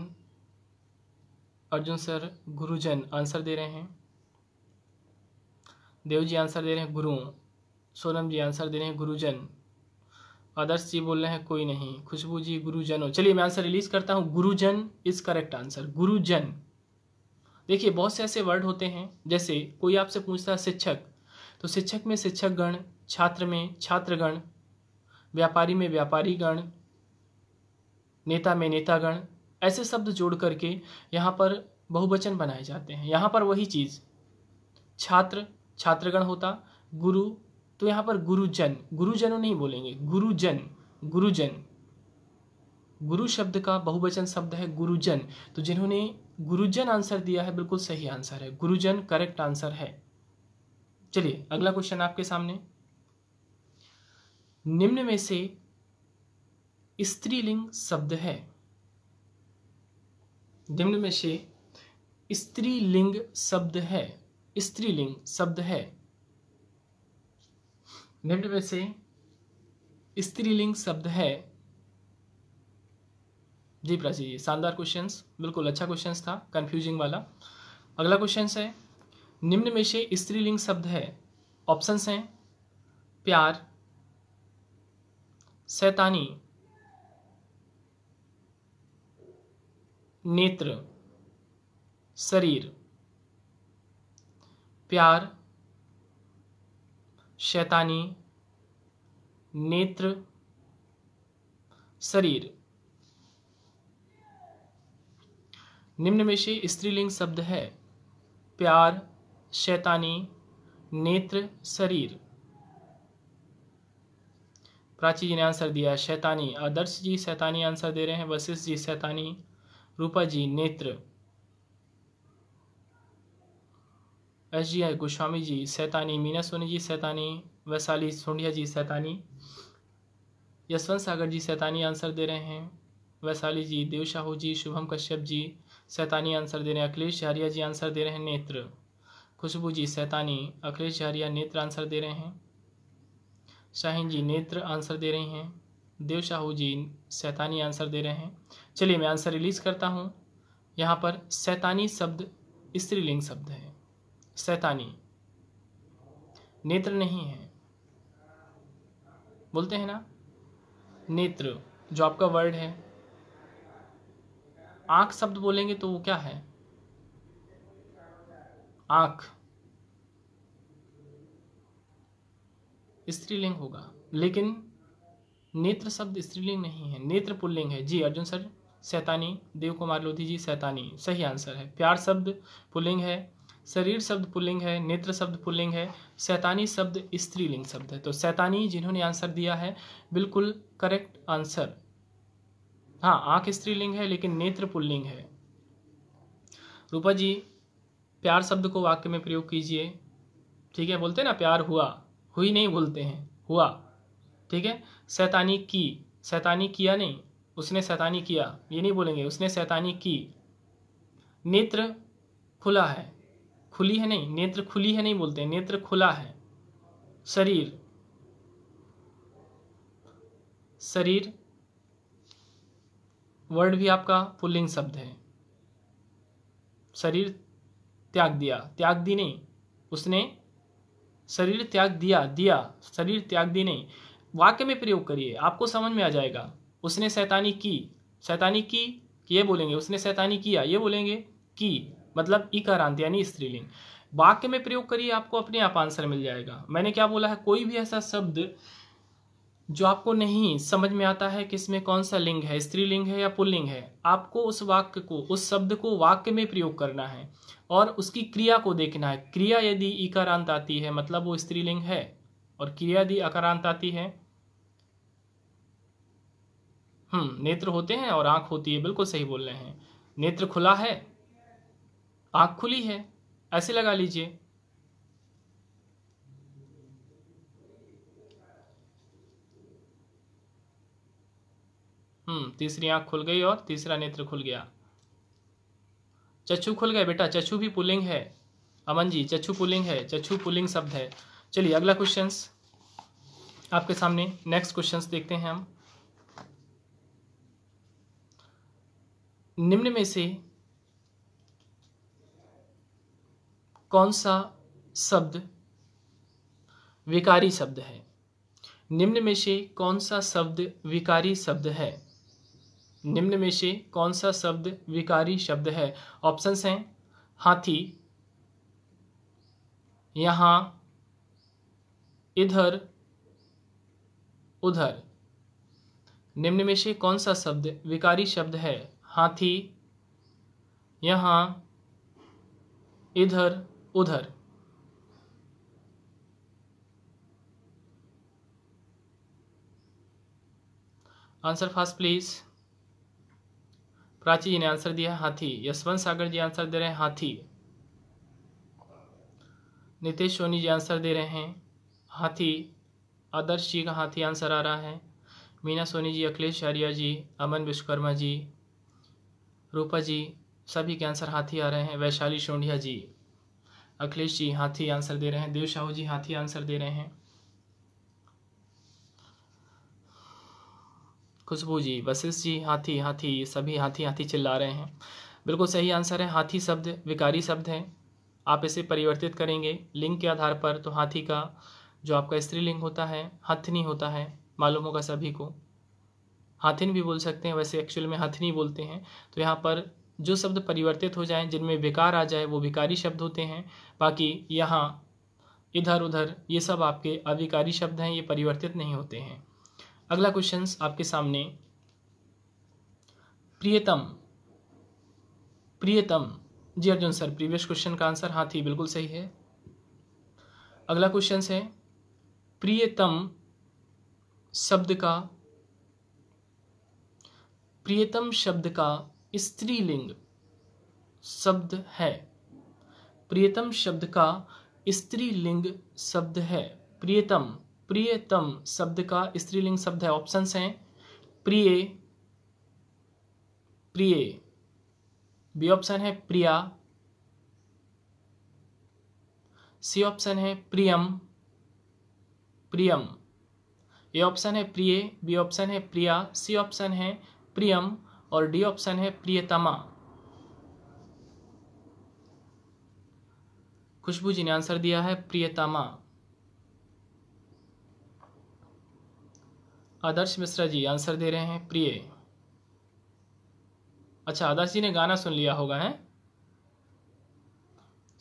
S1: अर्जुन सर गुरुजन आंसर दे रहे हैं देव जी आंसर दे रहे हैं गुरु सोनम जी आंसर दे रहे हैं गुरुजन आदर्श जी बोल रहे हैं कोई नहीं खुशबू जी गुरुजनों चलिए मैं आंसर रिलीज करता हूँ गुरुजन इज करेक्ट आंसर गुरुजन देखिए बहुत से ऐसे वर्ड होते हैं जैसे कोई आपसे पूछता है शिक्षक तो शिक्षक में शिक्षक गण छात्र में छात्रगण व्यापारी में व्यापारीगण नेता में नेतागण ऐसे शब्द जोड़ करके यहाँ पर बहुवचन बनाए जाते हैं यहाँ पर वही चीज़ छात्र छात्रगण होता गुरु तो यहाँ पर गुरुजन गुरुजनों नहीं बोलेंगे गुरुजन गुरुजन गुरु शब्द का बहुवचन शब्द है गुरुजन तो जिन्होंने गुरुजन आंसर दिया है बिल्कुल सही आंसर है गुरुजन करेक्ट आंसर है चलिए अगला क्वेश्चन आपके सामने निम्न में से स्त्रीलिंग शब्द है निम्न में से स्त्रीलिंग शब्द है स्त्रीलिंग शब्द है निम्न में से स्त्रीलिंग शब्द है जी प्राची जी शानदार क्वेश्चन बिल्कुल अच्छा क्वेश्चन था कंफ्यूजिंग वाला अगला क्वेश्चन है निम्न में से स्त्रीलिंग शब्द है ऑप्शंस हैं प्यार सैतानी नेत्र शरीर प्यार शैतानी नेत्र शरीर निम्न में से स्त्रीलिंग शब्द है प्यार शैतानी नेत्र शरीर प्राची जी ने आंसर दिया शैतानी आदर्श जी शैतानी आंसर दे रहे हैं वशिष्ठ जी शैतानी रूपा जी नेत्र एस जी गोस्वामी जी सैतानी मीना सोनी जी सैतानी वैशाली सोंडिया जी सैतानी यशवंत सागर जी सैतानी आंसर दे रहे हैं वैशाली जी देव शाहू जी शुभम कश्यप जी सैतानी आंसर दे रहे हैं अखिलेश झारिया जी आंसर दे रहे हैं नेत्र खुशबू जी सैतानी अखिलेश झारिया नेत्र आंसर दे रहे हैं शाहीन जी नेत्र आंसर दे रहे हैं देव शाहू जी सैतानी आंसर दे रहे हैं चलिए मैं आंसर रिलीज़ करता हूँ यहाँ पर सैतानी शब्द स्त्रीलिंग शब्द है सैतानी नेत्र नहीं है बोलते हैं ना नेत्र जो आपका वर्ड है आंख शब्द बोलेंगे तो वो क्या है आंख स्त्रीलिंग होगा लेकिन नेत्र शब्द स्त्रीलिंग नहीं है नेत्र पुल्लिंग है जी अर्जुन सर सैतानी देव कुमार लोधी जी सैतानी सही आंसर है प्यार शब्द पुल्लिंग है शरीर शब्द पुल्लिंग है नेत्र शब्द पुल्लिंग है सैतानी शब्द स्त्रीलिंग शब्द है तो सैतानी जिन्होंने आंसर दिया है बिल्कुल करेक्ट आंसर हाँ आंख स्त्रीलिंग है लेकिन नेत्र पुल्लिंग है रूपा जी प्यार शब्द को वाक्य में प्रयोग कीजिए ठीक है बोलते हैं ना प्यार हुआ हुई नहीं बोलते हैं हुआ ठीक है सैतानी की सैतानी किया नहीं उसने सैतानी किया ये नहीं बोलेंगे उसने सैतानी की नेत्र खुला है खुली है नहीं नेत्र खुली है नहीं बोलते नेत्र खुला है शरीर शरीर वर्ड भी आपका पुल्लिंग शब्द है शरीर त्याग दिया त्याग दी नहीं उसने शरीर त्याग दिया दिया शरीर त्याग दी नहीं वाक्य में प्रयोग करिए आपको समझ में आ जाएगा उसने सैतानी की सैतानी की ये बोलेंगे उसने सैतानी किया ये बोलेंगे कि मतलब इकारांत यानी स्त्रीलिंग वाक्य में प्रयोग करिए आपको अपने आप आंसर मिल जाएगा मैंने क्या बोला है कोई भी ऐसा शब्द जो आपको नहीं समझ में आता है कि इसमें कौन सा लिंग है स्त्रीलिंग है या पुल्लिंग है आपको उस वाक्य को उस शब्द को वाक्य में प्रयोग करना है और उसकी क्रिया को देखना है क्रिया यदि इकारांत आती है मतलब वो स्त्रीलिंग है और क्रिया यदि अकारांत आती है हम्म नेत्र होते हैं और आंख होती है बिल्कुल सही बोल रहे हैं नेत्र खुला है आंख खुली है ऐसे लगा लीजिए हम्म तीसरी आंख खुल गई और तीसरा नेत्र खुल गया चच्छू खुल गए बेटा चच्छू भी पुलिंग है अमन जी चच्छू पुलिंग है चच्छू पुलिंग शब्द है चलिए अगला क्वेश्चन आपके सामने नेक्स्ट क्वेश्चन देखते हैं हम निम्न में से कौन सा शब्द विकारी शब्द है निम्न में से कौन सा शब्द विकारी शब्द है निम्न में से कौन सा शब्द विकारी शब्द है ऑप्शंस हैं हाथी यहां इधर उधर निम्न में से कौन सा शब्द विकारी शब्द है हाथी यहां इधर उधर answer fast please Prachi ji ने आंसर दिया है हाथी यशवंत सागर जी आंसर दे रहे हैं हाथी नितेश सोनी जी आंसर दे रहे हैं हाथी आदर्श जी का हाथी आंसर आ रहा है मीना सोनी जी अखिलेश आर्या जी अमन विश्वकर्मा जी रूपा जी सभी के आंसर हाथी आ रहे हैं वैशाली सोंढिया जी अखिलेश जी हाथी आंसर दे रहे हैं देव साहू जी हाथी आंसर दे रहे हैं खुशबू जी वशिष्ठ जी हाथी हाथी सभी हाथी हाथी चिल्ला रहे हैं बिल्कुल सही आंसर है हाथी शब्द विकारी शब्द है आप इसे परिवर्तित करेंगे लिंग के आधार पर तो हाथी का जो आपका स्त्रीलिंग होता है हथनी होता है मालूम होगा सभी को हाथिन भी बोल सकते हैं वैसे एक्चुअल में हथनी बोलते हैं तो यहाँ पर जो शब्द परिवर्तित हो जाएं जिनमें विकार आ जाए वो विकारी शब्द होते हैं बाकी यहाँ इधर उधर ये सब आपके अविकारी शब्द हैं ये परिवर्तित नहीं होते हैं अगला क्वेश्चन आपके सामने प्रियतम प्रियतम जी अर्जुन सर प्रीवियस क्वेश्चन का आंसर हाँ थी बिल्कुल सही है अगला क्वेश्चन है प्रियतम शब्द का प्रियतम शब्द का स्त्रीलिंग शब्द है प्रियतम शब्द का स्त्रीलिंग शब्द है प्रियतम प्रियतम शब्द का स्त्रीलिंग शब्द है ऑप्शंस हैं प्रिय प्रिय बी ऑप्शन है प्रिया सी ऑप्शन है प्रियम प्रियम ए ऑप्शन है प्रिय बी ऑप्शन है प्रिया सी ऑप्शन है प्रियम और डी ऑप्शन है प्रियतमा खुशबू जी ने आंसर दिया है प्रियतमा आदर्श मिश्रा जी आंसर दे रहे हैं प्रिय अच्छा आदर्श जी ने गाना सुन लिया होगा है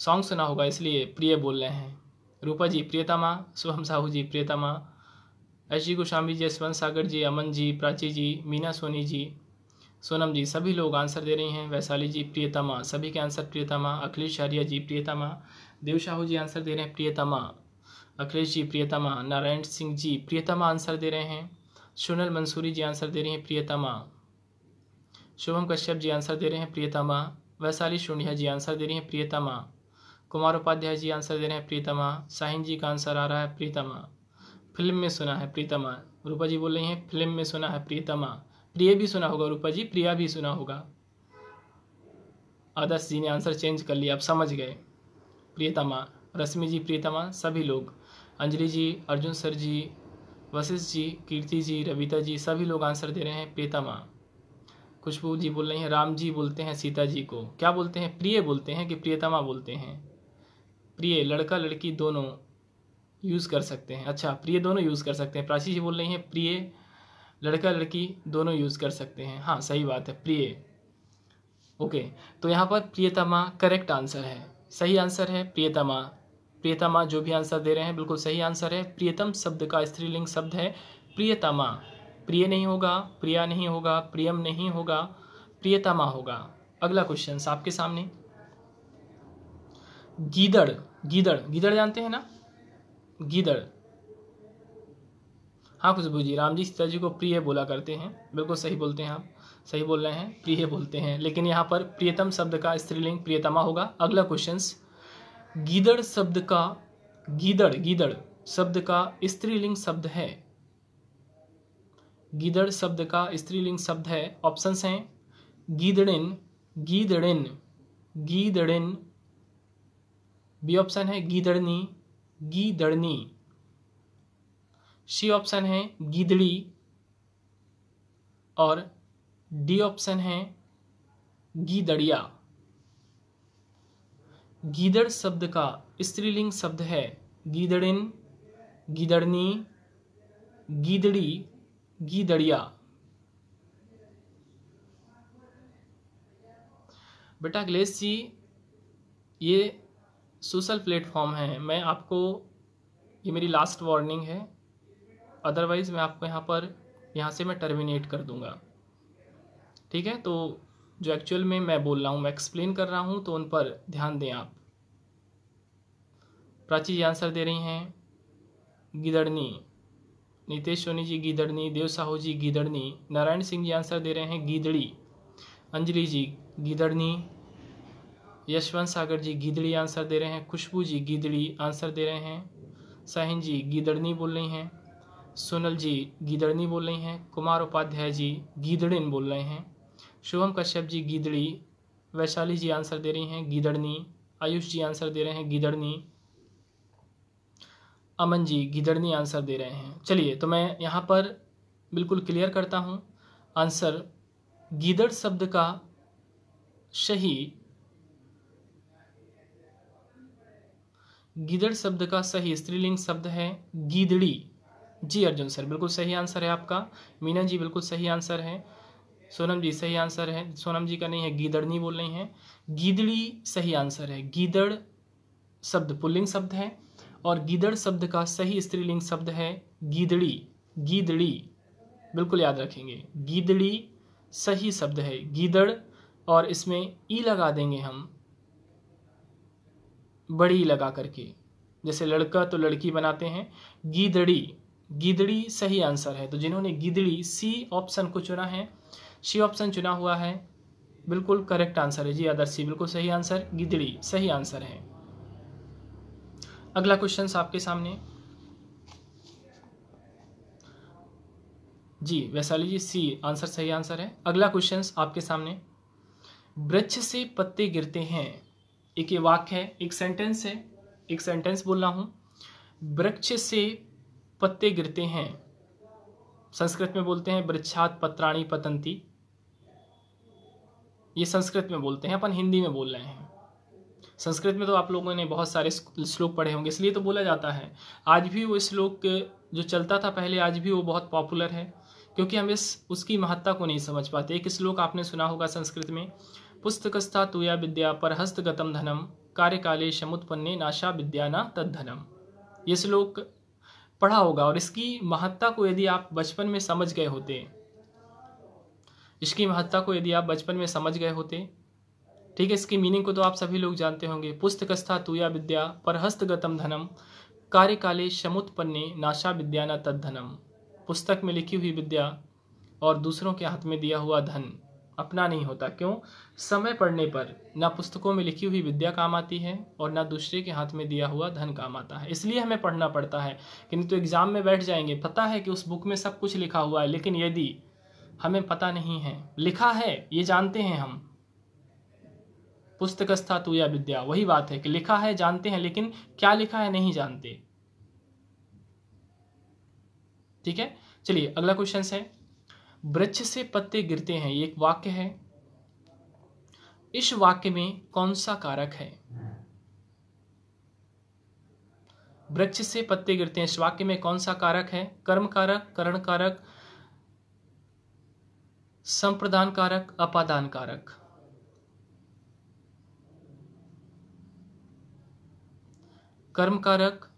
S1: सॉन्ग सुना होगा इसलिए प्रिय बोल रहे हैं रूपा जी प्रियतमा शुभम साहू जी प्रियतमा एच जी गोस्वामी जी यशवंत सागर जी अमन जी प्राची जी मीना सोनी जी सोनम जी सभी लोग आंसर दे रही हैं वैशाली जी प्रियतमा सभी के आंसर प्रियतमा अखिलेश आर्या जी प्रियतमा देव साहू जी आंसर दे रहे हैं प्रियतमा अखिलेश जी प्रियतमा नारायण सिंह जी प्रियतमा आंसर दे रहे हैं सुनल मंसूरी जी आंसर दे रही हैं प्रियतमा शुभम कश्यप जी आंसर दे रहे हैं प्रियतमा वैशाली शुंडिया जी आंसर दे रही हैं प्रियतमा कुमार उपाध्याय जी आंसर दे रहे हैं प्रीतमा साहिन जी का आंसर आ रहा है प्रीतमा फिल्म में सुना है प्रीतमा रूपा जी बोल रही हैं फिल्म में सुना है प्रीतमा प्रिय भी सुना होगा रूपा जी प्रिया भी सुना होगा आदर्श जी ने आंसर चेंज कर लिया आप समझ गए प्रियतमा रश्मि जी प्रियतमा सभी लोग अंजलि जी अर्जुन सर जी वशिष्ठ जी कीर्ति जी रविता जी सभी लोग आंसर दे रहे हैं पेतामा खुशबू जी बोल रही हैं राम जी बोलते हैं सीता जी को क्या बोलते हैं प्रिय बोलते हैं कि प्रियतमा बोलते हैं प्रिय लड़का लड़की दोनों यूज़ कर सकते हैं अच्छा प्रिय दोनों यूज़ कर सकते हैं प्राची जी बोल रही हैं प्रिय लड़का लड़की दोनों यूज़ कर सकते हैं हाँ सही बात है प्रिय ओके तो यहाँ पर प्रियतमा करेक्ट आंसर है सही आंसर है प्रियतमा प्रियतमा जो भी आंसर दे रहे हैं बिल्कुल सही आंसर है प्रियतम शब्द का स्त्रीलिंग शब्द है प्रियतमा प्रिय नहीं होगा प्रिया नहीं होगा प्रियम नहीं होगा प्रियतमा होगा अगला क्वेश्चन आपके सामने गीदड़ गीदड़ गीदड़ जानते हैं ना गीदड़ हाँ खुशबू जी राम जी सीता जी को प्रिय बोला करते हैं बिल्कुल सही बोलते हैं आप सही बोल रहे हैं प्रिय बोलते हैं लेकिन यहाँ पर प्रियतम शब्द का स्त्रीलिंग प्रियतमा होगा अगला क्वेश्चन गीदड़ शब्द का गीदड़ गीदड़ शब्द का स्त्रीलिंग शब्द है गीदड़ शब्द का स्त्रीलिंग शब्द है ऑप्शंस हैं गीदड़िन गीदड़िन गीदड़िन बी ऑप्शन है गीदड़नी गीदड़नी सी ऑप्शन है गीदड़ी और डी ऑप्शन है गीदड़िया गीदड़ शब्द का स्त्रीलिंग शब्द है गीदड़िन गीदड़नी गीदड़ी गीदड़िया बेटा अखिलेश जी ये सोशल प्लेटफॉर्म है मैं आपको ये मेरी लास्ट वार्निंग है अदरवाइज़ मैं आपको यहाँ पर यहाँ से मैं टर्मिनेट कर दूंगा ठीक है तो जो एक्चुअल में मैं बोल रहा हूँ मैं एक्सप्लेन कर रहा हूँ तो उन पर ध्यान दें आप प्राची जी आंसर दे रही हैं गिदड़नी नितेश सोनी जी गिदड़नी देव साहू जी गिदड़नी नारायण सिंह जी आंसर दे रहे हैं गिदड़ी अंजलि जी गिदड़नी यशवंत सागर जी गिदड़ी आंसर दे रहे हैं खुशबू जी गिदड़ी आंसर दे रहे हैं साहिन जी गिदड़नी बोल रही हैं सोनल जी गिदड़नी बोल रही हैं कुमार उपाध्याय जी गिदड़िन बोल रहे हैं शुभम कश्यप जी गिदड़ी वैशाली जी आंसर दे रही हैं गिदड़नी आयुष जी आंसर दे रहे हैं गिदड़नी अमन जी गिदड़नी आंसर दे रहे हैं चलिए तो मैं यहाँ पर बिल्कुल क्लियर करता हूँ आंसर गिदड़ शब्द का सही गिदड़ शब्द का सही स्त्रीलिंग शब्द है गिदड़ी जी अर्जुन सर बिल्कुल सही आंसर है आपका मीना जी बिल्कुल सही आंसर है सोनम जी सही आंसर है सोनम जी का नहीं है नहीं बोल रही हैं गीदड़ी सही आंसर है गीदड़ शब्द पुल्लिंग शब्द है और गीदड़ शब्द का सही स्त्रीलिंग शब्द है गीदड़ी गीदड़ी बिल्कुल याद रखेंगे गीदड़ी सही शब्द है गीदड़ और इसमें ई लगा देंगे हम बड़ी लगा करके जैसे लड़का तो लड़की बनाते हैं गीदड़ी गीदड़ी सही आंसर है तो जिन्होंने गीदड़ी सी ऑप्शन को चुना है सी ऑप्शन चुना हुआ है बिल्कुल करेक्ट आंसर है जी अदर सी बिल्कुल सही आंसर गिदड़ी सही आंसर है अगला क्वेश्चन आपके सामने जी वैशाली जी सी आंसर सही आंसर है अगला क्वेश्चन आपके सामने वृक्ष से पत्ते गिरते हैं एक ये वाक्य है एक सेंटेंस है एक सेंटेंस बोल रहा हूं वृक्ष से पत्ते गिरते हैं संस्कृत में बोलते हैं वृक्षात पत्राणी पतंती ये संस्कृत में बोलते हैं अपन हिंदी में बोल रहे हैं संस्कृत में तो आप लोगों ने बहुत सारे श्लोक पढ़े होंगे इसलिए तो बोला जाता है आज भी वो श्लोक जो चलता था पहले आज भी वो बहुत पॉपुलर है क्योंकि हम इस उसकी महत्ता को नहीं समझ पाते एक श्लोक आपने सुना होगा संस्कृत में पुस्तकस्था तुया विद्या पर हस्तगतम धनम कार्यकाले शमुत्पन्ने नाशा विद्या ना धनम ये श्लोक पढ़ा होगा और इसकी महत्ता को यदि आप बचपन में समझ गए होते इसकी महत्ता को यदि आप बचपन में समझ गए होते ठीक है इसकी मीनिंग को तो आप सभी लोग जानते होंगे पुस्तकस्था तुया विद्या परहस्तगतम धनम कार्यकाले समुत्पन्ने नाशा विद्या न तद्धनम पुस्तक में लिखी हुई विद्या और दूसरों के हाथ में दिया हुआ धन अपना नहीं होता क्यों समय पड़ने पर ना पुस्तकों में लिखी हुई विद्या काम आती है और ना दूसरे के हाथ में दिया हुआ धन काम आता है इसलिए हमें पढ़ना पड़ता है किंतु तो एग्ज़ाम में बैठ जाएंगे पता है कि उस बुक में सब कुछ लिखा हुआ है लेकिन यदि हमें पता नहीं है लिखा है ये जानते हैं हम पुस्तकस्था तू या विद्या वही बात है कि लिखा है जानते हैं लेकिन क्या लिखा है नहीं जानते ठीक है चलिए अगला क्वेश्चन है वृक्ष से पत्ते गिरते हैं ये एक वाक्य है इस वाक्य में कौन सा कारक है वृक्ष से पत्ते गिरते हैं इस वाक्य में कौन सा कारक है कर्म कारक करण कारक संप्रदान कारक अपादान कारक कर्म कारक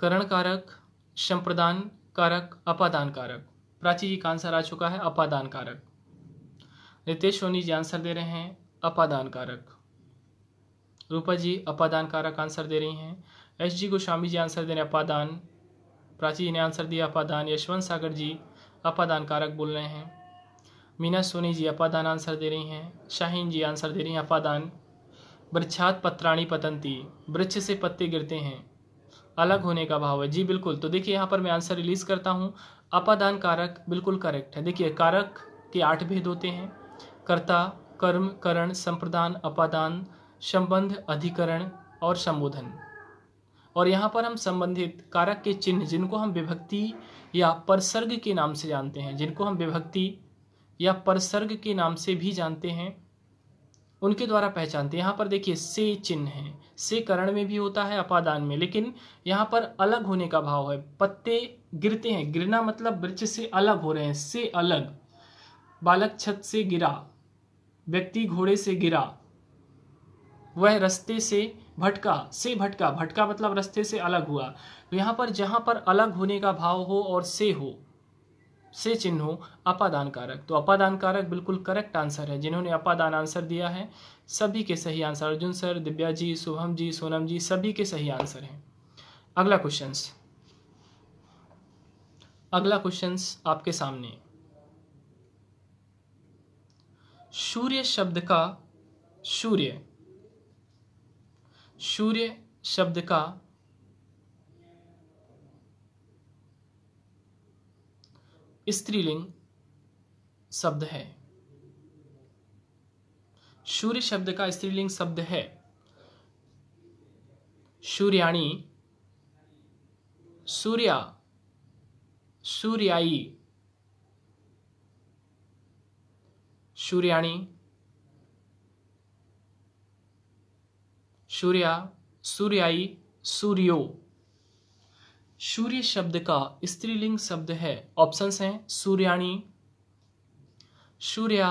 S1: करण कारक संप्रदान कारक अपादान कारक प्राची जी का आंसर आ चुका है अपादान कारक रितेश सोनी जी आंसर दे रहे हैं अपादान कारक रूपा जी अपादान कारक आंसर दे रही हैं एस जी गोस्वामी जी आंसर दे रहे हैं अपादान प्राची जी ने आंसर दिया अपादान यशवंत सागर जी अपादान कारक बोल रहे हैं मीना सोनी जी अपादान आंसर दे रही हैं शाहीन जी आंसर दे रही हैं अपादान वृक्षात पत्राणी पतंती वृक्ष से पत्ते गिरते हैं अलग होने का भाव है जी बिल्कुल तो देखिए यहाँ पर मैं आंसर रिलीज़ करता हूँ अपादान कारक बिल्कुल करेक्ट है देखिए कारक के आठ भेद होते हैं कर्ता कर्म करण संप्रदान अपादान संबंध अधिकरण और संबोधन और यहाँ पर हम संबंधित कारक के चिन्ह जिनको हम विभक्ति या परसर्ग के नाम से जानते हैं जिनको हम विभक्ति या परसर्ग के नाम से भी जानते हैं उनके द्वारा पहचानते हैं यहाँ पर देखिए से चिन्ह है से करण में भी होता है अपादान में लेकिन यहाँ पर अलग होने का भाव है पत्ते गिरते हैं गिरना मतलब वृक्ष से अलग हो रहे हैं से अलग बालक छत से गिरा व्यक्ति घोड़े से गिरा वह रस्ते से भटका से भटका भटका मतलब रस्ते से अलग हुआ तो यहाँ पर जहाँ पर अलग होने का भाव हो और से हो से चिन्ह हो अपादान कारक तो अपादान कारक बिल्कुल करेक्ट आंसर है जिन्होंने अपादान आंसर दिया है सभी के सही आंसर अर्जुन सर दिव्या जी शुभम जी सोनम जी सभी के सही आंसर हैं अगला क्वेश्चन अगला क्वेश्चन आपके सामने सूर्य शब्द का सूर्य सूर्य शब्द का स्त्रीलिंग शब्द है सूर्य शब्द का स्त्रीलिंग शब्द है सूर्याणी सूर्या सूर्याई सूर्याणी सूर्या सूर्याई सूर्यो सूर्य शब्द का स्त्रीलिंग शब्द है ऑप्शंस हैं सूर्याणी सूर्या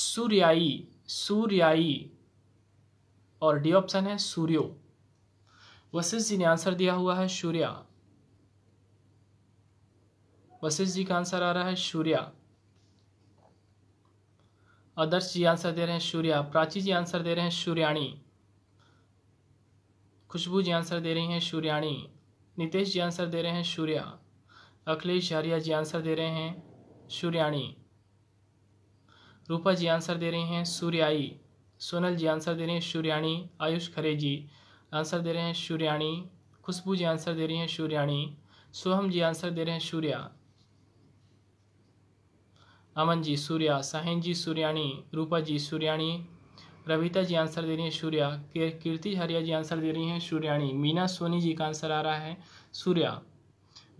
S1: सूर्याई सूर्याई और डी ऑप्शन है सूर्यो वशिष्ठ जी ने आंसर दिया हुआ है सूर्या वशिष्ठ जी का आंसर आ रहा है सूर्या आदर्श जी आंसर दे रहे हैं सूर्या प्राची जी आंसर दे रहे हैं सूर्याणी खुशबू जी आंसर दे रही हैं सूर्याणी नितेश जी आंसर दे रहे हैं सूर्या अखिलेश झारिया जी आंसर दे रहे हैं सूर्याणी रूपा जी आंसर दे रहे हैं सूर्याई सोनल जी आंसर दे रहे हैं सूर्याणी आयुष खरे जी आंसर दे रहे हैं सूर्याणी खुशबू जी आंसर दे रही हैं सूर्याणी सोहम जी आंसर दे रहे हैं सूर्या अमन जी सूर्या साहिन जी सूर्याणी रूपा जी सूर्याणी रविता जी आंसर दे रही हैं सूर्या कीर्ति हरिया जी आंसर दे रही हैं सूर्याणी मीना सोनी जी का आंसर आ रहा है सूर्या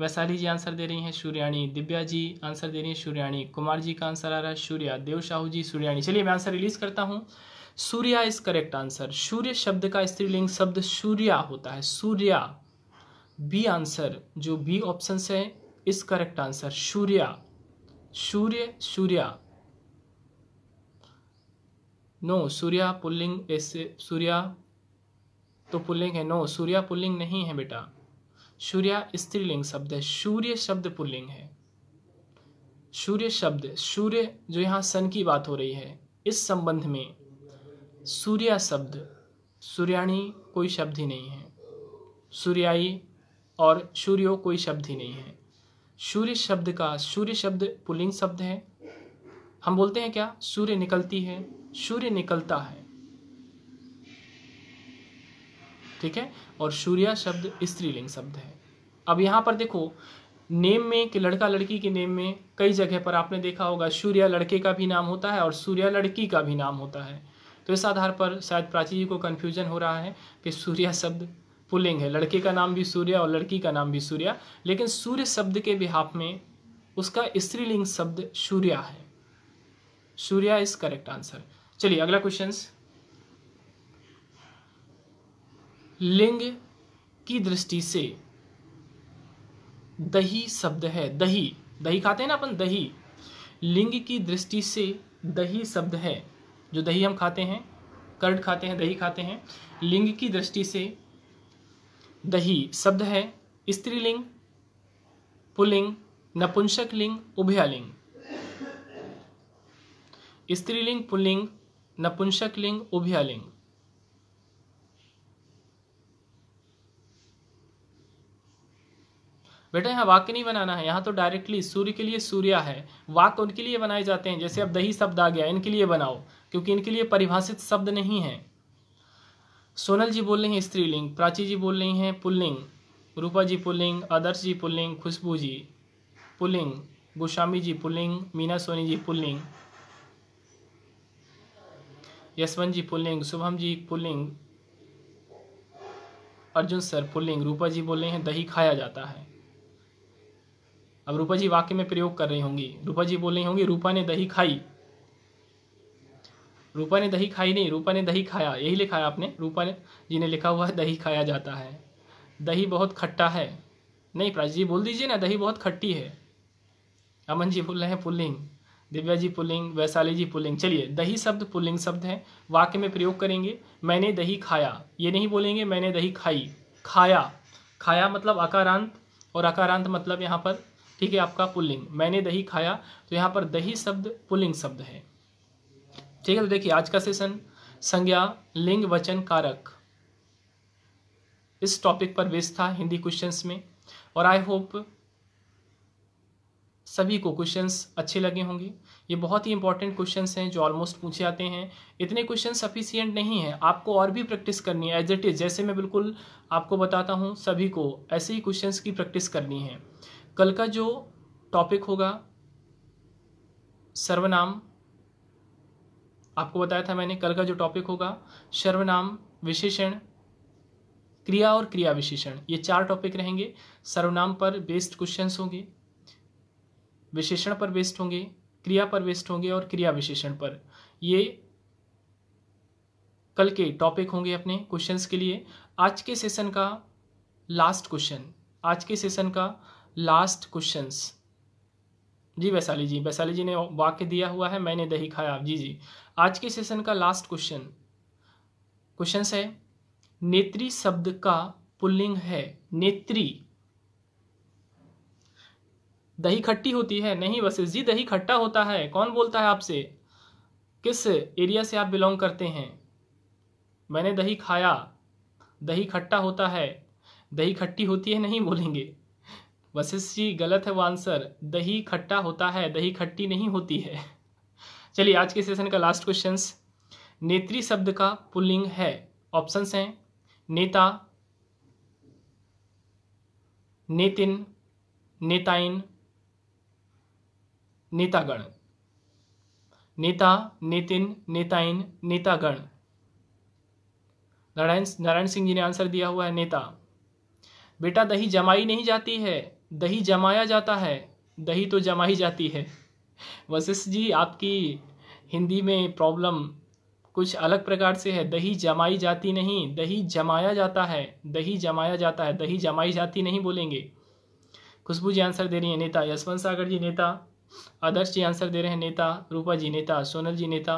S1: वैशाली जी आंसर दे रही हैं सूर्याणी दिव्या जी आंसर दे रही हैं सूर्याणी कुमार जी का आंसर आ रहा है सूर्या देव साहू जी सूर्याणी चलिए मैं आंसर रिलीज करता हूँ सूर्या इज करेक्ट आंसर सूर्य शब्द का स्त्रीलिंग शब्द सूर्या होता है सूर्या बी आंसर जो बी ऑप्शन है इस करेक्ट आंसर सूर्या सूर्य सूर्या नो सूर्या पुल्लिंग ऐसे सूर्या तो पुल्लिंग है नो सूर्या पुल्लिंग नहीं है बेटा सूर्या स्त्रीलिंग शब्द है सूर्य शब्द पुल्लिंग है सूर्य शब्द सूर्य जो यहाँ सन की बात हो रही है इस संबंध में सूर्या शब्द सूर्याणी कोई शब्द ही नहीं है सूर्याई और सूर्यो कोई शब्द ही नहीं है सूर्य शब्द का सूर्य शब्द पुलिंग शब्द है हम बोलते हैं क्या सूर्य निकलती है सूर्य निकलता है ठीक है और सूर्य शब्द स्त्रीलिंग शब्द है अब यहां पर देखो नेम में कि लड़का लड़की के नेम में कई जगह पर आपने देखा होगा सूर्य लड़के का भी नाम होता है और सूर्य लड़की का भी नाम होता है तो इस आधार पर शायद प्राची जी को कन्फ्यूजन हो रहा है कि सूर्य शब्द पुलिंग है लड़के का नाम भी सूर्य और लड़की का नाम भी सूर्य लेकिन सूर्य शब्द के बिहाफ में उसका स्त्रीलिंग शब्द सूर्या है सूर्या इज करेक्ट आंसर चलिए अगला क्वेश्चन लिंग की दृष्टि से दही शब्द है दही दही खाते हैं ना अपन दही लिंग की दृष्टि से दही शब्द है जो दही हम खाते हैं कर्ड खाते हैं दही खाते हैं लिंग की दृष्टि से दही शब्द है स्त्रीलिंग पुलिंग नपुंसक लिंग उभयालिंग स्त्रीलिंग पुलिंग नपुंसक लिंग उभयलिंग बेटा यहाँ वाक्य नहीं बनाना है यहाँ तो डायरेक्टली सूर्य के लिए सूर्या है वाक्य उनके लिए बनाए जाते हैं जैसे अब दही शब्द आ गया इनके लिए बनाओ क्योंकि इनके लिए परिभाषित शब्द नहीं है सोनल जी बोल रही हैं स्त्रीलिंग प्राची जी बोल रही हैं पुल्लिंग रूपा जी पुल्लिंग आदर्श जी पुल्लिंग खुशबू जी पुल्लिंग गोस्वामी जी पुल्लिंग मीना सोनी जी पुल्लिंग यशवंत जी पुलिंग शुभम जी पुलिंग अर्जुन सर पुलिंग रूपा जी बोल रहे हैं दही खाया जाता है अब रूपा जी वाक्य में प्रयोग कर रही होंगी रूपा जी बोल रही होंगी रूपा ने दही खाई रूपा ने दही खाई नहीं रूपा ने दही खाया यही लिखा है आपने रूपा ने जी ने लिखा हुआ है दही खाया जाता है दही बहुत खट्टा है नहीं प्राची जी बोल दीजिए ना दही बहुत खट्टी है अमन जी बोल रहे हैं पुलिंग दिव्या जी पुलिंग वैशाली जी पुलिंग चलिए दही शब्द पुल्लिंग शब्द है वाक्य में प्रयोग करेंगे मैंने दही खाया ये नहीं बोलेंगे मैंने दही खाई खाया खाया मतलब अकारांत और अकारांत मतलब यहाँ पर ठीक है आपका पुल्लिंग मैंने दही खाया तो यहाँ पर दही शब्द पुलिंग शब्द है ठीक है तो देखिए आज का सेशन संज्ञा लिंग वचन कारक इस टॉपिक पर व्यस्त था हिंदी क्वेश्चंस में और आई होप सभी को क्वेश्चंस अच्छे लगे होंगे ये बहुत ही इंपॉर्टेंट क्वेश्चंस हैं जो ऑलमोस्ट पूछे आते हैं इतने क्वेश्चन सफिशियंट नहीं है आपको और भी प्रैक्टिस करनी है एज इट इज़ जैसे मैं बिल्कुल आपको बताता हूँ सभी को ऐसे ही क्वेश्चंस की प्रैक्टिस करनी है कल का जो टॉपिक होगा सर्वनाम आपको बताया था मैंने कल का जो टॉपिक होगा सर्वनाम विशेषण क्रिया और क्रिया विशेषण ये चार टॉपिक रहेंगे सर्वनाम पर बेस्ड क्वेश्चंस होंगे विशेषण पर बेस्ड होंगे क्रिया पर बेस्ड होंगे और क्रिया विशेषण पर ये कल के टॉपिक होंगे अपने क्वेश्चंस के लिए आज के सेशन का लास्ट क्वेश्चन आज के सेशन का लास्ट क्वेश्चंस जी वैशाली जी वैशाली जी ने वाक्य दिया हुआ है मैंने दही खाया जी जी आज के सेशन का लास्ट क्वेश्चन क्वेश्चन है नेत्री शब्द का पुल्लिंग है नेत्री दही खट्टी होती है नहीं वशिष्ठ जी दही खट्टा होता है कौन बोलता है आपसे किस एरिया से आप बिलोंग करते हैं मैंने दही खाया दही खट्टा होता है दही खट्टी होती है नहीं बोलेंगे वशिष जी गलत है वो आंसर दही खट्टा होता है दही खट्टी नहीं होती है चलिए आज के सेशन का लास्ट क्वेश्चन नेत्री शब्द का पुल्लिंग है ऑप्शंस हैं नेता नेतिन नेताइन नेतागण नेता नेतिन नेताइन नेतागण नारायण नारायण सिंह जी ने आंसर दिया हुआ है नेता बेटा दही जमाई नहीं जाती है दही जमाया जाता है दही तो जमाई जाती है वशिष्ठ जी आपकी हिंदी में प्रॉब्लम कुछ अलग प्रकार से है दही जमाई जाती नहीं दही जमाया जाता है दही जमाया जाता है दही जमाई जाती नहीं बोलेंगे खुशबू जी आंसर दे रही है नेता यशवंत सागर जी नेता आदर्श जी आंसर दे रहे हैं नेता रूपा जी नेता सोनल जी नेता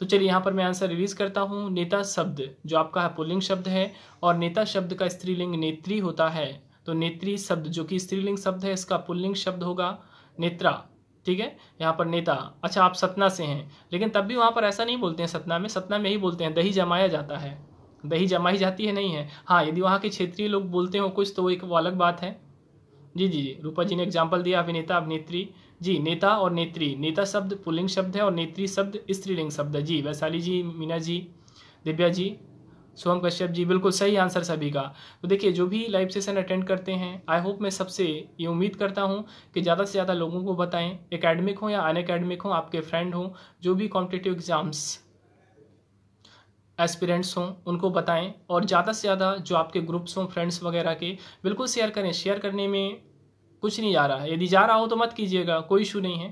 S1: तो चलिए यहाँ पर मैं आंसर रिलीज करता हूँ नेता शब्द जो आपका है पुलिंग शब्द है और नेता शब्द का स्त्रीलिंग नेत्री होता है तो नेत्री शब्द जो कि स्त्रीलिंग शब्द है इसका पुल्लिंग शब्द होगा नेत्रा ठीक है यहाँ पर नेता अच्छा आप सतना से हैं लेकिन तब भी वहाँ पर ऐसा नहीं बोलते हैं सतना में सतना में ही बोलते हैं दही जमाया जाता है दही जमाई जाती है नहीं है हाँ यदि वहाँ के क्षेत्रीय लोग बोलते हो कुछ तो वो एक वो अलग बात है जी जी जी रूपा जी ने एग्जाम्पल दिया अभिनेता अभिनेत्री जी नेता और नेत्री नेता शब्द पुलिंग शब्द है और नेत्री शब्द स्त्रीलिंग शब्द है जी वैशाली जी मीना जी दिव्या जी सोहम कश्यप जी बिल्कुल सही आंसर सभी का तो देखिए जो भी लाइव सेशन अटेंड करते हैं आई होप मैं सबसे ये उम्मीद करता हूँ कि ज़्यादा से ज़्यादा लोगों को बताएं एकेडमिक हो या अन अकेडमिक हों आपके फ्रेंड हों जो भी कॉम्पिटेटिव एग्ज़ाम्स एस्पिरेंट्स हों उनको बताएं और ज़्यादा से ज़्यादा जो आपके ग्रुप्स हों फ्रेंड्स वगैरह के बिल्कुल शेयर करें शेयर करने में कुछ नहीं जा रहा है यदि जा रहा हो तो मत कीजिएगा कोई इशू नहीं है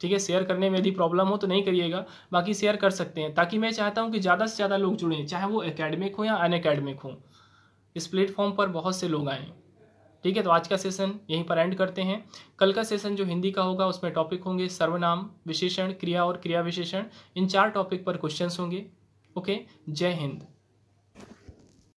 S1: ठीक है शेयर करने में यदि प्रॉब्लम हो तो नहीं करिएगा बाकी शेयर कर सकते हैं ताकि मैं चाहता हूँ कि ज़्यादा से ज़्यादा लोग जुड़ें चाहे वो अकेडमिक हो या अन एकेडमिक हो इस प्लेटफॉर्म पर बहुत से लोग आएँ ठीक है तो आज का सेशन यहीं पर एंड करते हैं कल का सेशन जो हिंदी का होगा उसमें टॉपिक होंगे सर्वनाम विशेषण क्रिया और क्रिया विशेषण इन चार टॉपिक पर क्वेश्चंस होंगे ओके जय हिंद